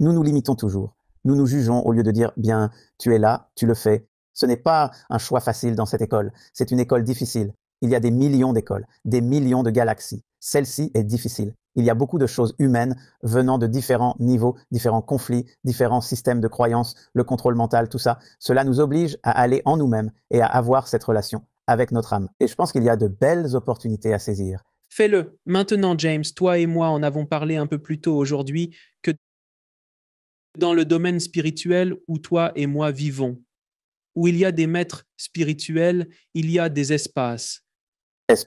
Nous nous limitons toujours. Nous nous jugeons au lieu de dire Bien, tu es là, tu le fais. Ce n'est pas un choix facile dans cette école. C'est une école difficile. Il y a des millions d'écoles, des millions de galaxies. Celle-ci est difficile. Il y a beaucoup de choses humaines venant de différents niveaux, différents conflits, différents systèmes de croyances, le contrôle mental, tout ça. Cela nous oblige à aller en nous-mêmes et à avoir cette relation avec notre âme. Et je pense qu'il y a de belles opportunités à saisir. Fais-le. Maintenant, James, toi et moi en avons parlé un peu plus tôt aujourd'hui que dans le domaine spirituel où toi et moi vivons, où il y a des maîtres spirituels, il y a des espaces.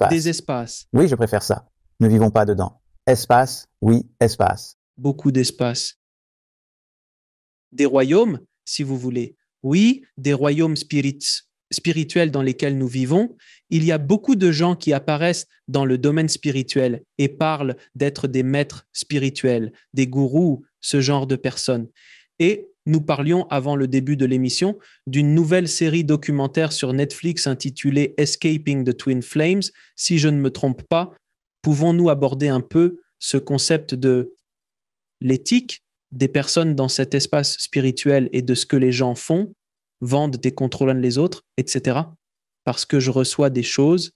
Des espaces. Oui, je préfère ça. Ne vivons pas dedans. Espace, oui, espace. Beaucoup d'espace. Des royaumes, si vous voulez. Oui, des royaumes spirituels dans lesquels nous vivons. Il y a beaucoup de gens qui apparaissent dans le domaine spirituel et parlent d'être des maîtres spirituels, des gourous, ce genre de personnes. Et nous parlions avant le début de l'émission d'une nouvelle série documentaire sur Netflix intitulée Escaping the Twin Flames. Si je ne me trompe pas, pouvons-nous aborder un peu ce concept de l'éthique des personnes dans cet espace spirituel et de ce que les gens font, vendent des contrôles les autres, etc. Parce que je reçois des choses,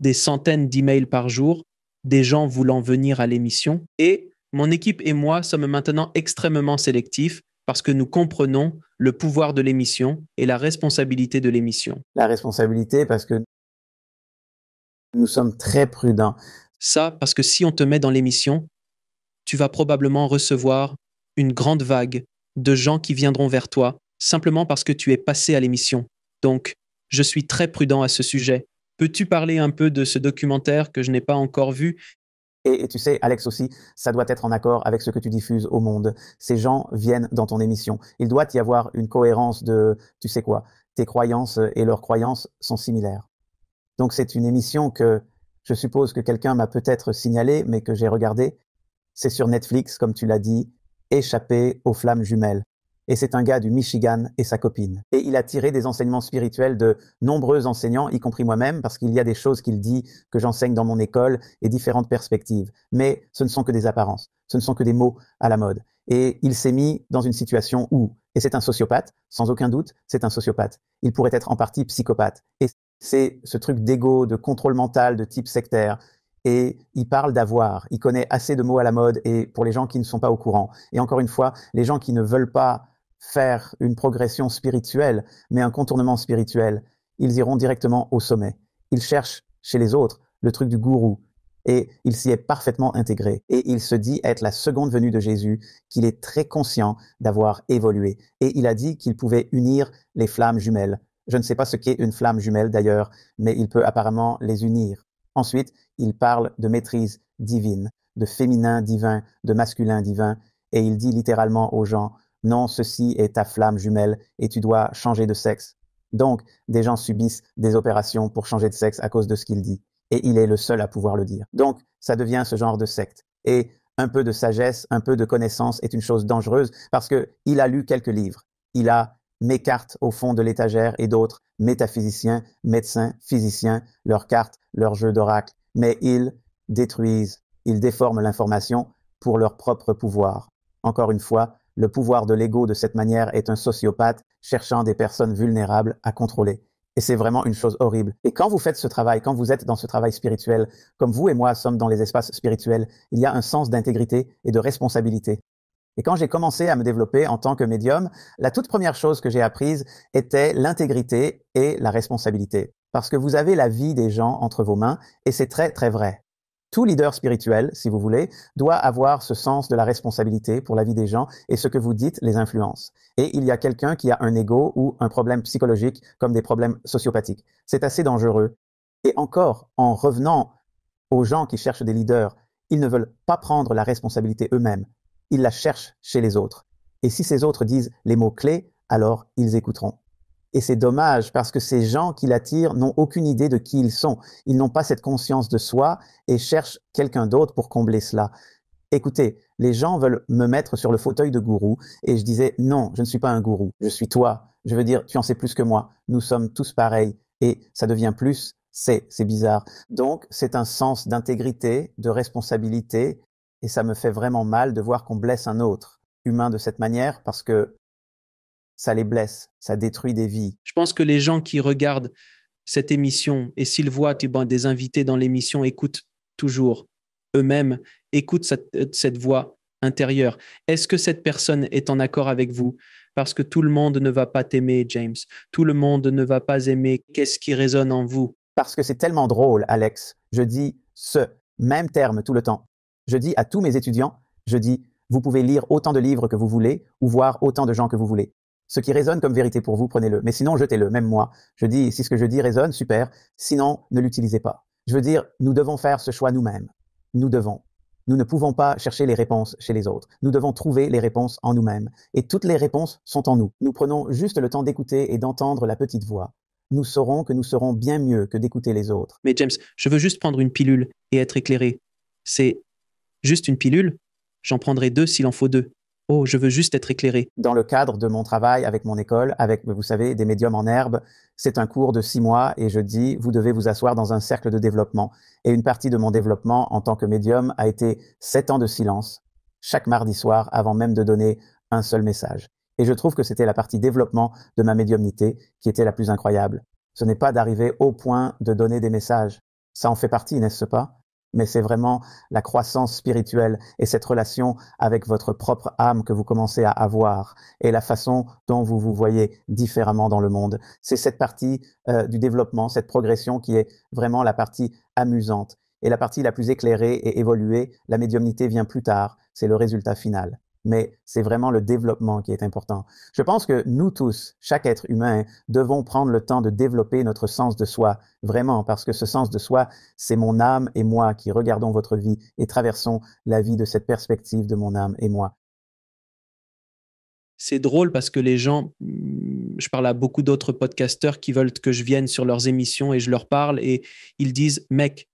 des centaines d'emails par jour, des gens voulant venir à l'émission. Et mon équipe et moi sommes maintenant extrêmement sélectifs parce que nous comprenons le pouvoir de l'émission et la responsabilité de l'émission. La responsabilité parce que nous sommes très prudents ça parce que si on te met dans l'émission, tu vas probablement recevoir une grande vague de gens qui viendront vers toi simplement parce que tu es passé à l'émission. Donc, je suis très prudent à ce sujet. Peux-tu parler un peu de ce documentaire que je n'ai pas encore vu et, tu sais, Alex aussi, ça doit être en accord avec ce que tu diffuses au monde. Ces gens viennent dans ton émission. Il doit y avoir une cohérence de, tu sais quoi, tes croyances et leurs croyances sont similaires. Donc c'est une émission que je suppose que quelqu'un m'a peut-être signalé, mais que j'ai regardé. C'est sur Netflix, comme tu l'as dit, Échapper aux flammes jumelles. Et c'est un gars du Michigan et sa copine. Et il a tiré des enseignements spirituels de nombreux enseignants, y compris moi-même, parce qu'il y a des choses qu'il dit que j'enseigne dans mon école et différentes perspectives. Mais ce ne sont que des apparences, ce ne sont que des mots à la mode. Et il s'est mis dans une situation où, et c'est un sociopathe, sans aucun doute, c'est un sociopathe. Il pourrait être en partie psychopathe. Et c'est ce truc d'ego, de contrôle mental, de type sectaire. Et il parle d'avoir. Il connaît assez de mots à la mode et pour les gens qui ne sont pas au courant. Et encore une fois, les gens qui ne veulent pas faire une progression spirituelle, mais un contournement spirituel, ils iront directement au sommet. Ils cherchent chez les autres le truc du gourou. Et il s'y est parfaitement intégré. Et il se dit être la seconde venue de Jésus, qu'il est très conscient d'avoir évolué. Et il a dit qu'il pouvait unir les flammes jumelles, je ne sais pas ce qu'est une flamme jumelle d'ailleurs, mais il peut apparemment les unir. Ensuite, il parle de maîtrise divine, de féminin divin, de masculin divin, et il dit littéralement aux gens, non, ceci est ta flamme jumelle et tu dois changer de sexe. Donc, des gens subissent des opérations pour changer de sexe à cause de ce qu'il dit, et il est le seul à pouvoir le dire. Donc, ça devient ce genre de secte. Et un peu de sagesse, un peu de connaissance est une chose dangereuse parce que il a lu quelques livres, il a mes cartes au fond de l'étagère et d'autres, métaphysiciens, médecins, physiciens, leurs cartes, leurs jeux d'oracle. Mais ils détruisent, ils déforment l'information pour leur propre pouvoir. Encore une fois, le pouvoir de l'ego de cette manière est un sociopathe cherchant des personnes vulnérables à contrôler. Et c'est vraiment une chose horrible. Et quand vous faites ce travail, quand vous êtes dans ce travail spirituel, comme vous et moi sommes dans les espaces spirituels, il y a un sens d'intégrité et de responsabilité. Et quand j'ai commencé à me développer en tant que médium, la toute première chose que j'ai apprise était l'intégrité et la responsabilité. Parce que vous avez la vie des gens entre vos mains, et c'est très très vrai. Tout leader spirituel, si vous voulez, doit avoir ce sens de la responsabilité pour la vie des gens et ce que vous dites les influences. Et il y a quelqu'un qui a un ego ou un problème psychologique comme des problèmes sociopathiques. C'est assez dangereux. Et encore, en revenant aux gens qui cherchent des leaders, ils ne veulent pas prendre la responsabilité eux-mêmes ils la cherchent chez les autres. Et si ces autres disent les mots clés, alors ils écouteront. Et c'est dommage parce que ces gens qui l'attirent n'ont aucune idée de qui ils sont. Ils n'ont pas cette conscience de soi et cherchent quelqu'un d'autre pour combler cela. Écoutez, les gens veulent me mettre sur le fauteuil de gourou et je disais non, je ne suis pas un gourou, je suis toi. Je veux dire, tu en sais plus que moi. Nous sommes tous pareils et ça devient plus, c'est, c'est bizarre. Donc, c'est un sens d'intégrité, de responsabilité, et ça me fait vraiment mal de voir qu'on blesse un autre humain de cette manière parce que ça les blesse, ça détruit des vies. Je pense que les gens qui regardent cette émission et s'ils voient des invités dans l'émission écoutent toujours eux-mêmes, écoutent cette, euh, cette voix intérieure. Est-ce que cette personne est en accord avec vous Parce que tout le monde ne va pas t'aimer, James. Tout le monde ne va pas aimer. Qu'est-ce qui résonne en vous Parce que c'est tellement drôle, Alex. Je dis ce même terme tout le temps je dis à tous mes étudiants, je dis, vous pouvez lire autant de livres que vous voulez ou voir autant de gens que vous voulez. Ce qui résonne comme vérité pour vous, prenez-le. Mais sinon, jetez-le, même moi. Je dis, si ce que je dis résonne, super. Sinon, ne l'utilisez pas. Je veux dire, nous devons faire ce choix nous-mêmes. Nous devons. Nous ne pouvons pas chercher les réponses chez les autres. Nous devons trouver les réponses en nous-mêmes. Et toutes les réponses sont en nous. Nous prenons juste le temps d'écouter et d'entendre la petite voix. Nous saurons que nous serons bien mieux que d'écouter les autres. Mais James, je veux juste prendre une pilule et être éclairé. C'est Juste une pilule J'en prendrai deux s'il en faut deux. Oh, je veux juste être éclairé. Dans le cadre de mon travail avec mon école, avec, vous savez, des médiums en herbe, c'est un cours de six mois et je dis, vous devez vous asseoir dans un cercle de développement. Et une partie de mon développement en tant que médium a été sept ans de silence, chaque mardi soir, avant même de donner un seul message. Et je trouve que c'était la partie développement de ma médiumnité qui était la plus incroyable. Ce n'est pas d'arriver au point de donner des messages. Ça en fait partie, n'est-ce pas mais c'est vraiment la croissance spirituelle et cette relation avec votre propre âme que vous commencez à avoir et la façon dont vous vous voyez différemment dans le monde. C'est cette partie euh, du développement, cette progression qui est vraiment la partie amusante. Et la partie la plus éclairée et évoluée, la médiumnité vient plus tard, c'est le résultat final mais c'est vraiment le développement qui est important. Je pense que nous tous, chaque être humain, devons prendre le temps de développer notre sens de soi, vraiment, parce que ce sens de soi, c'est mon âme et moi qui regardons votre vie et traversons la vie de cette perspective de mon âme et moi. C'est drôle parce que les gens, je parle à beaucoup d'autres podcasteurs qui veulent que je vienne sur leurs émissions et je leur parle et ils disent, mec,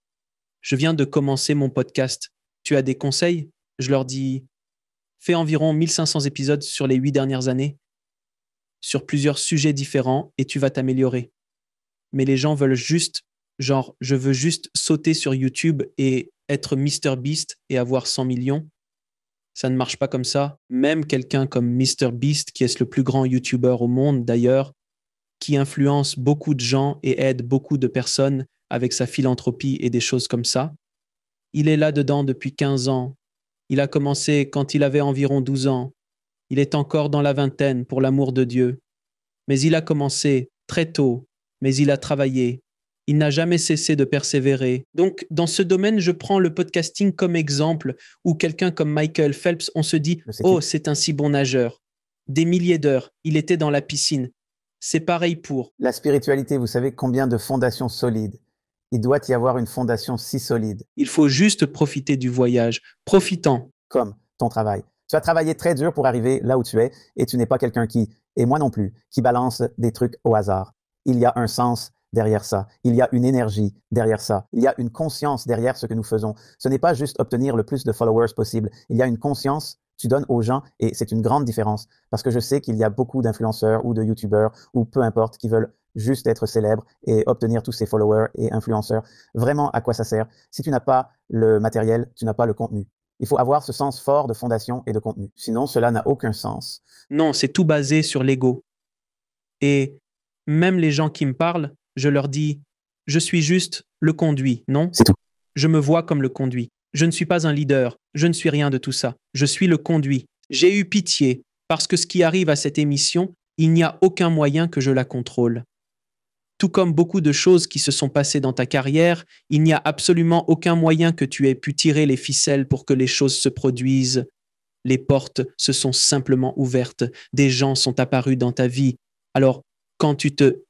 je viens de commencer mon podcast. Tu as des conseils Je leur dis, Fais environ 1500 épisodes sur les huit dernières années, sur plusieurs sujets différents, et tu vas t'améliorer. Mais les gens veulent juste, genre, je veux juste sauter sur YouTube et être Mr Beast et avoir 100 millions. Ça ne marche pas comme ça. Même quelqu'un comme MrBeast, Beast, qui est le plus grand YouTuber au monde d'ailleurs, qui influence beaucoup de gens et aide beaucoup de personnes avec sa philanthropie et des choses comme ça, il est là-dedans depuis 15 ans, il a commencé quand il avait environ 12 ans. Il est encore dans la vingtaine pour l'amour de Dieu. Mais il a commencé très tôt, mais il a travaillé. Il n'a jamais cessé de persévérer. Donc, dans ce domaine, je prends le podcasting comme exemple où quelqu'un comme Michael Phelps, on se dit Oh, c'est un si bon nageur. Des milliers d'heures, il était dans la piscine. C'est pareil pour. La spiritualité, vous savez combien de fondations solides il doit y avoir une fondation si solide. Il faut juste profiter du voyage, profitant. Comme ton travail. Tu as travaillé très dur pour arriver là où tu es et tu n'es pas quelqu'un qui, et moi non plus, qui balance des trucs au hasard. Il y a un sens derrière ça. Il y a une énergie derrière ça. Il y a une conscience derrière ce que nous faisons. Ce n'est pas juste obtenir le plus de followers possible. Il y a une conscience tu donnes aux gens et c'est une grande différence parce que je sais qu'il y a beaucoup d'influenceurs ou de youtubeurs ou peu importe qui veulent juste être célèbre et obtenir tous ces followers et influenceurs. Vraiment, à quoi ça sert Si tu n'as pas le matériel, tu n'as pas le contenu. Il faut avoir ce sens fort de fondation et de contenu. Sinon, cela n'a aucun sens. Non, c'est tout basé sur l'ego. Et même les gens qui me parlent, je leur dis, je suis juste le conduit, non C'est tout. Je me vois comme le conduit. Je ne suis pas un leader. Je ne suis rien de tout ça. Je suis le conduit. J'ai eu pitié parce que ce qui arrive à cette émission, il n'y a aucun moyen que je la contrôle tout comme beaucoup de choses qui se sont passées dans ta carrière, il n'y a absolument aucun moyen que tu aies pu tirer les ficelles pour que les choses se produisent. Les portes se sont simplement ouvertes, des gens sont apparus dans ta vie. Alors, quand tu te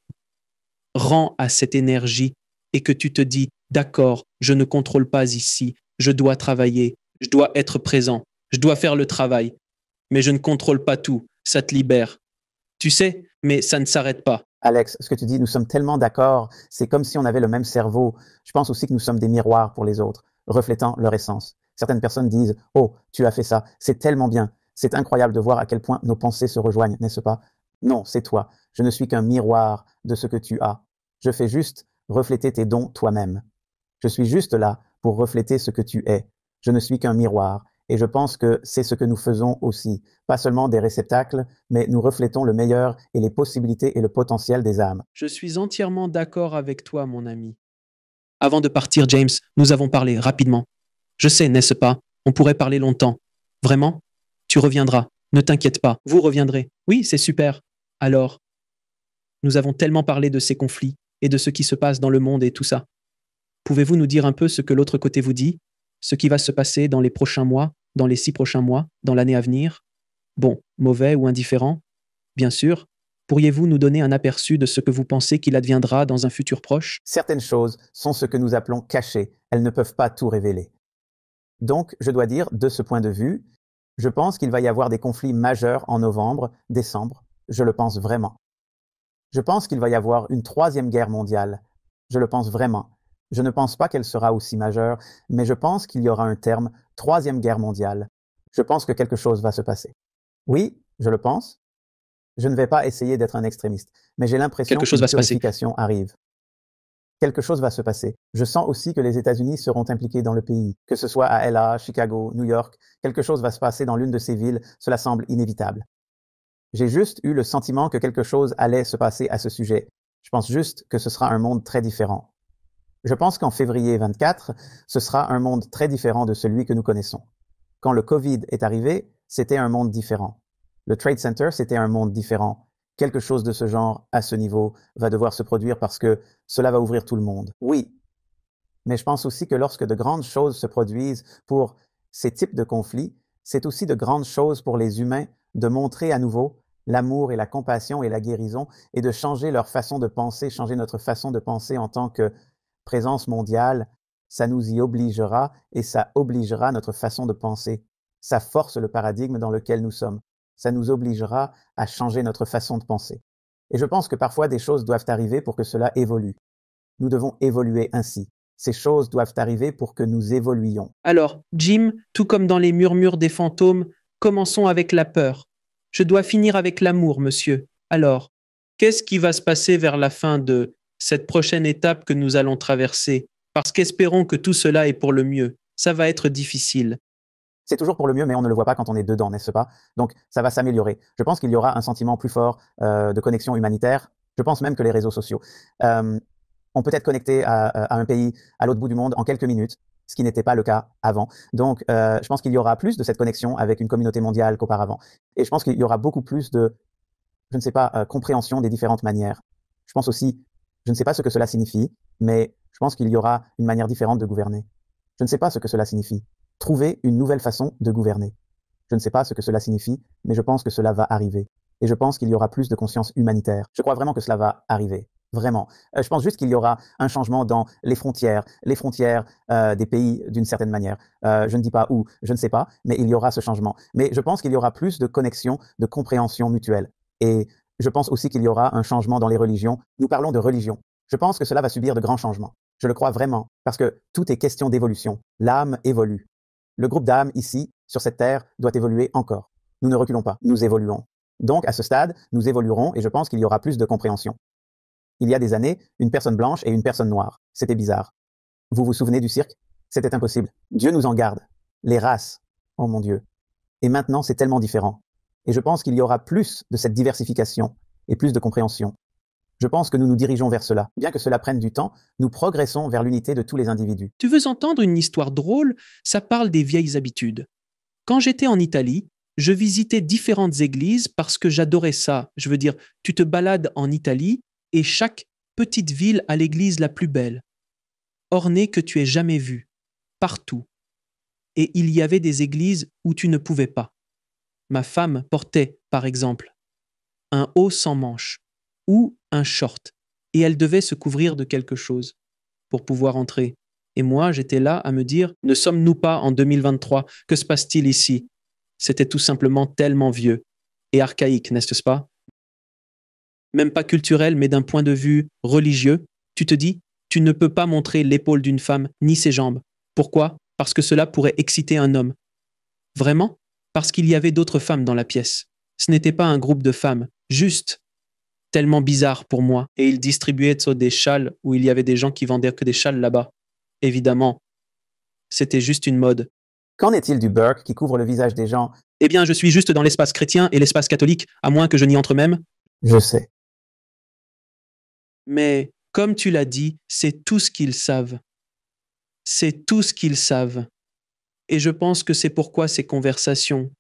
rends à cette énergie et que tu te dis, d'accord, je ne contrôle pas ici, je dois travailler, je dois être présent, je dois faire le travail, mais je ne contrôle pas tout, ça te libère. Tu sais, mais ça ne s'arrête pas. Alex, ce que tu dis, nous sommes tellement d'accord. C'est comme si on avait le même cerveau. Je pense aussi que nous sommes des miroirs pour les autres, reflétant leur essence. Certaines personnes disent, oh, tu as fait ça, c'est tellement bien. C'est incroyable de voir à quel point nos pensées se rejoignent, n'est-ce pas Non, c'est toi. Je ne suis qu'un miroir de ce que tu as. Je fais juste refléter tes dons toi-même. Je suis juste là pour refléter ce que tu es. Je ne suis qu'un miroir. Et je pense que c'est ce que nous faisons aussi. Pas seulement des réceptacles, mais nous reflétons le meilleur et les possibilités et le potentiel des âmes. Je suis entièrement d'accord avec toi, mon ami. Avant de partir, James, nous avons parlé rapidement. Je sais, n'est-ce pas On pourrait parler longtemps. Vraiment Tu reviendras. Ne t'inquiète pas. Vous reviendrez. Oui, c'est super. Alors, nous avons tellement parlé de ces conflits et de ce qui se passe dans le monde et tout ça. Pouvez-vous nous dire un peu ce que l'autre côté vous dit ce qui va se passer dans les prochains mois, dans les six prochains mois, dans l'année à venir Bon, mauvais ou indifférent Bien sûr. Pourriez-vous nous donner un aperçu de ce que vous pensez qu'il adviendra dans un futur proche Certaines choses sont ce que nous appelons cachées. Elles ne peuvent pas tout révéler. Donc, je dois dire, de ce point de vue, je pense qu'il va y avoir des conflits majeurs en novembre, décembre. Je le pense vraiment. Je pense qu'il va y avoir une troisième guerre mondiale. Je le pense vraiment. Je ne pense pas qu'elle sera aussi majeure, mais je pense qu'il y aura un terme Troisième Guerre mondiale. Je pense que quelque chose va se passer. Oui, je le pense. Je ne vais pas essayer d'être un extrémiste, mais j'ai l'impression que la purification arrive. Quelque chose va se passer. Je sens aussi que les États-Unis seront impliqués dans le pays, que ce soit à LA, Chicago, New York. Quelque chose va se passer dans l'une de ces villes. Cela semble inévitable. J'ai juste eu le sentiment que quelque chose allait se passer à ce sujet. Je pense juste que ce sera un monde très différent. Je pense qu'en février 24, ce sera un monde très différent de celui que nous connaissons. Quand le Covid est arrivé, c'était un monde différent. Le Trade Center, c'était un monde différent. Quelque chose de ce genre, à ce niveau, va devoir se produire parce que cela va ouvrir tout le monde. Oui. Mais je pense aussi que lorsque de grandes choses se produisent pour ces types de conflits, c'est aussi de grandes choses pour les humains de montrer à nouveau l'amour et la compassion et la guérison et de changer leur façon de penser, changer notre façon de penser en tant que présence mondiale, ça nous y obligera et ça obligera notre façon de penser. Ça force le paradigme dans lequel nous sommes. Ça nous obligera à changer notre façon de penser. Et je pense que parfois des choses doivent arriver pour que cela évolue. Nous devons évoluer ainsi. Ces choses doivent arriver pour que nous évoluions. Alors, Jim, tout comme dans les murmures des fantômes, commençons avec la peur. Je dois finir avec l'amour, monsieur. Alors, qu'est-ce qui va se passer vers la fin de cette prochaine étape que nous allons traverser, parce qu'espérons que tout cela est pour le mieux. Ça va être difficile. C'est toujours pour le mieux, mais on ne le voit pas quand on est dedans, n'est-ce pas Donc ça va s'améliorer. Je pense qu'il y aura un sentiment plus fort euh, de connexion humanitaire. Je pense même que les réseaux sociaux. Euh, ont on peut être connecté à, un pays à l'autre bout du monde en quelques minutes, ce qui n'était pas le cas avant. Donc euh, je pense qu'il y aura plus de cette connexion avec une communauté mondiale qu'auparavant. Et je pense qu'il y aura beaucoup plus de, je ne sais pas, compréhension des différentes manières. Je pense aussi je ne sais pas ce que cela signifie, mais je pense qu'il y aura une manière différente de gouverner. Je ne sais pas ce que cela signifie. Trouver une nouvelle façon de gouverner. Je ne sais pas ce que cela signifie, mais je pense que cela va arriver. Et je pense qu'il y aura plus de conscience humanitaire. Je crois vraiment que cela va arriver. Vraiment. Euh, je pense juste qu'il y aura un changement dans les frontières, les frontières euh, des pays d'une certaine manière. Euh, je ne dis pas où, je ne sais pas, mais il y aura ce changement. Mais je pense qu'il y aura plus de connexion, de compréhension mutuelle. Et je pense aussi qu'il y aura un changement dans les religions. Nous parlons de religion. Je pense que cela va subir de grands changements. Je le crois vraiment, parce que tout est question d'évolution. L'âme évolue. Le groupe d'âmes ici, sur cette terre, doit évoluer encore. Nous ne reculons pas, nous évoluons. Donc, à ce stade, nous évoluerons et je pense qu'il y aura plus de compréhension. Il y a des années, une personne blanche et une personne noire. C'était bizarre. Vous vous souvenez du cirque C'était impossible. Dieu nous en garde. Les races. Oh mon Dieu. Et maintenant, c'est tellement différent. Et je pense qu'il y aura plus de cette diversification et plus de compréhension. Je pense que nous nous dirigeons vers cela. Bien que cela prenne du temps, nous progressons vers l'unité de tous les individus. Tu veux entendre une histoire drôle Ça parle des vieilles habitudes. Quand j'étais en Italie, je visitais différentes églises parce que j'adorais ça. Je veux dire, tu te balades en Italie et chaque petite ville a l'église la plus belle, ornée que tu aies jamais vue, partout. Et il y avait des églises où tu ne pouvais pas ma femme portait, par exemple, un haut sans manches ou un short, et elle devait se couvrir de quelque chose pour pouvoir entrer. Et moi, j'étais là à me dire, ne sommes-nous pas en 2023 Que se passe-t-il ici C'était tout simplement tellement vieux et archaïque, n'est-ce pas Même pas culturel, mais d'un point de vue religieux, tu te dis, tu ne peux pas montrer l'épaule d'une femme ni ses jambes. Pourquoi Parce que cela pourrait exciter un homme. Vraiment parce qu'il y avait d'autres femmes dans la pièce. Ce n'était pas un groupe de femmes, juste tellement bizarre pour moi. Et ils distribuaient des châles où il y avait des gens qui vendaient que des châles là-bas. Évidemment, c'était juste une mode. Qu'en est-il du burk qui couvre le visage des gens Eh bien, je suis juste dans l'espace chrétien et l'espace catholique, à moins que je n'y entre même. Je sais. Mais, comme tu l'as dit, c'est tout ce qu'ils savent. C'est tout ce qu'ils savent. Et je pense que c'est pourquoi ces conversations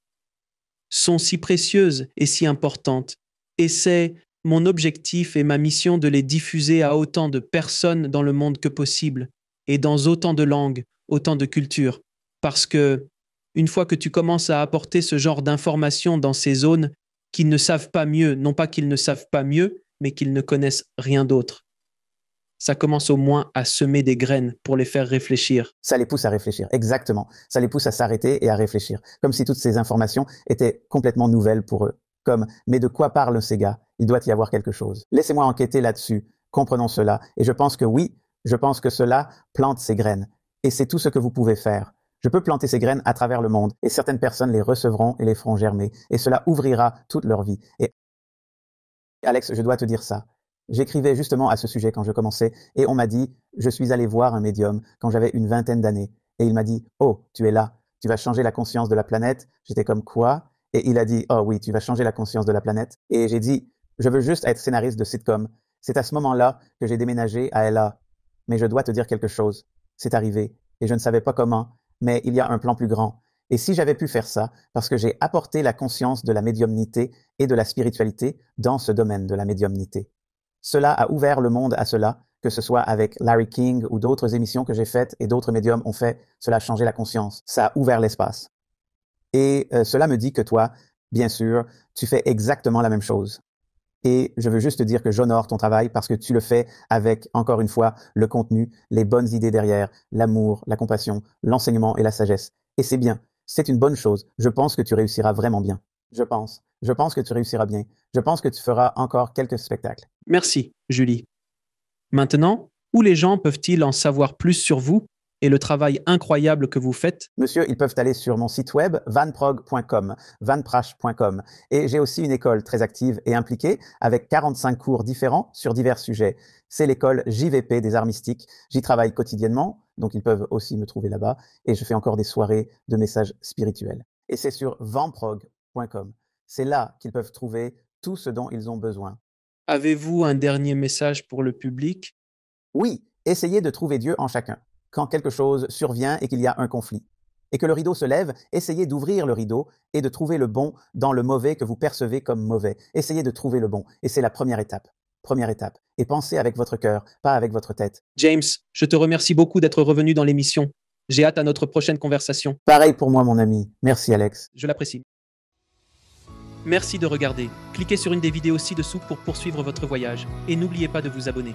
sont si précieuses et si importantes. Et c'est mon objectif et ma mission de les diffuser à autant de personnes dans le monde que possible, et dans autant de langues, autant de cultures. Parce que, une fois que tu commences à apporter ce genre d'informations dans ces zones, qu'ils ne savent pas mieux, non pas qu'ils ne savent pas mieux, mais qu'ils ne connaissent rien d'autre ça commence au moins à semer des graines pour les faire réfléchir. Ça les pousse à réfléchir, exactement. Ça les pousse à s'arrêter et à réfléchir, comme si toutes ces informations étaient complètement nouvelles pour eux. Comme, mais de quoi parlent ces gars Il doit y avoir quelque chose. Laissez-moi enquêter là-dessus, comprenons cela. Et je pense que oui, je pense que cela plante ces graines. Et c'est tout ce que vous pouvez faire. Je peux planter ces graines à travers le monde, et certaines personnes les recevront et les feront germer, et cela ouvrira toute leur vie. Et Alex, je dois te dire ça. J'écrivais justement à ce sujet quand je commençais, et on m'a dit, je suis allé voir un médium quand j'avais une vingtaine d'années, et il m'a dit, oh, tu es là, tu vas changer la conscience de la planète. J'étais comme quoi Et il a dit, oh oui, tu vas changer la conscience de la planète. Et j'ai dit, je veux juste être scénariste de sitcom. C'est à ce moment-là que j'ai déménagé à LA. Mais je dois te dire quelque chose. C'est arrivé, et je ne savais pas comment, mais il y a un plan plus grand. Et si j'avais pu faire ça, parce que j'ai apporté la conscience de la médiumnité et de la spiritualité dans ce domaine de la médiumnité. Cela a ouvert le monde à cela, que ce soit avec Larry King ou d'autres émissions que j'ai faites et d'autres médiums ont fait, cela a changé la conscience, ça a ouvert l'espace. Et euh, cela me dit que toi, bien sûr, tu fais exactement la même chose. Et je veux juste te dire que j'honore ton travail parce que tu le fais avec, encore une fois, le contenu, les bonnes idées derrière, l'amour, la compassion, l'enseignement et la sagesse. Et c'est bien, c'est une bonne chose. Je pense que tu réussiras vraiment bien. Je pense. Je pense que tu réussiras bien. Je pense que tu feras encore quelques spectacles. Merci, Julie. Maintenant, où les gens peuvent-ils en savoir plus sur vous et le travail incroyable que vous faites Monsieur, ils peuvent aller sur mon site web vanprog.com, vanprash.com. Et j'ai aussi une école très active et impliquée avec 45 cours différents sur divers sujets. C'est l'école JVP des arts mystiques. J'y travaille quotidiennement, donc ils peuvent aussi me trouver là-bas. Et je fais encore des soirées de messages spirituels. Et c'est sur vanprog.com. C'est là qu'ils peuvent trouver tout ce dont ils ont besoin. Avez-vous un dernier message pour le public Oui, essayez de trouver Dieu en chacun. Quand quelque chose survient et qu'il y a un conflit, et que le rideau se lève, essayez d'ouvrir le rideau et de trouver le bon dans le mauvais que vous percevez comme mauvais. Essayez de trouver le bon, et c'est la première étape. Première étape. Et pensez avec votre cœur, pas avec votre tête. James, je te remercie beaucoup d'être revenu dans l'émission. J'ai hâte à notre prochaine conversation. Pareil pour moi, mon ami. Merci, Alex. Je l'apprécie. Merci de regarder. Cliquez sur une des vidéos ci-dessous pour poursuivre votre voyage et n'oubliez pas de vous abonner.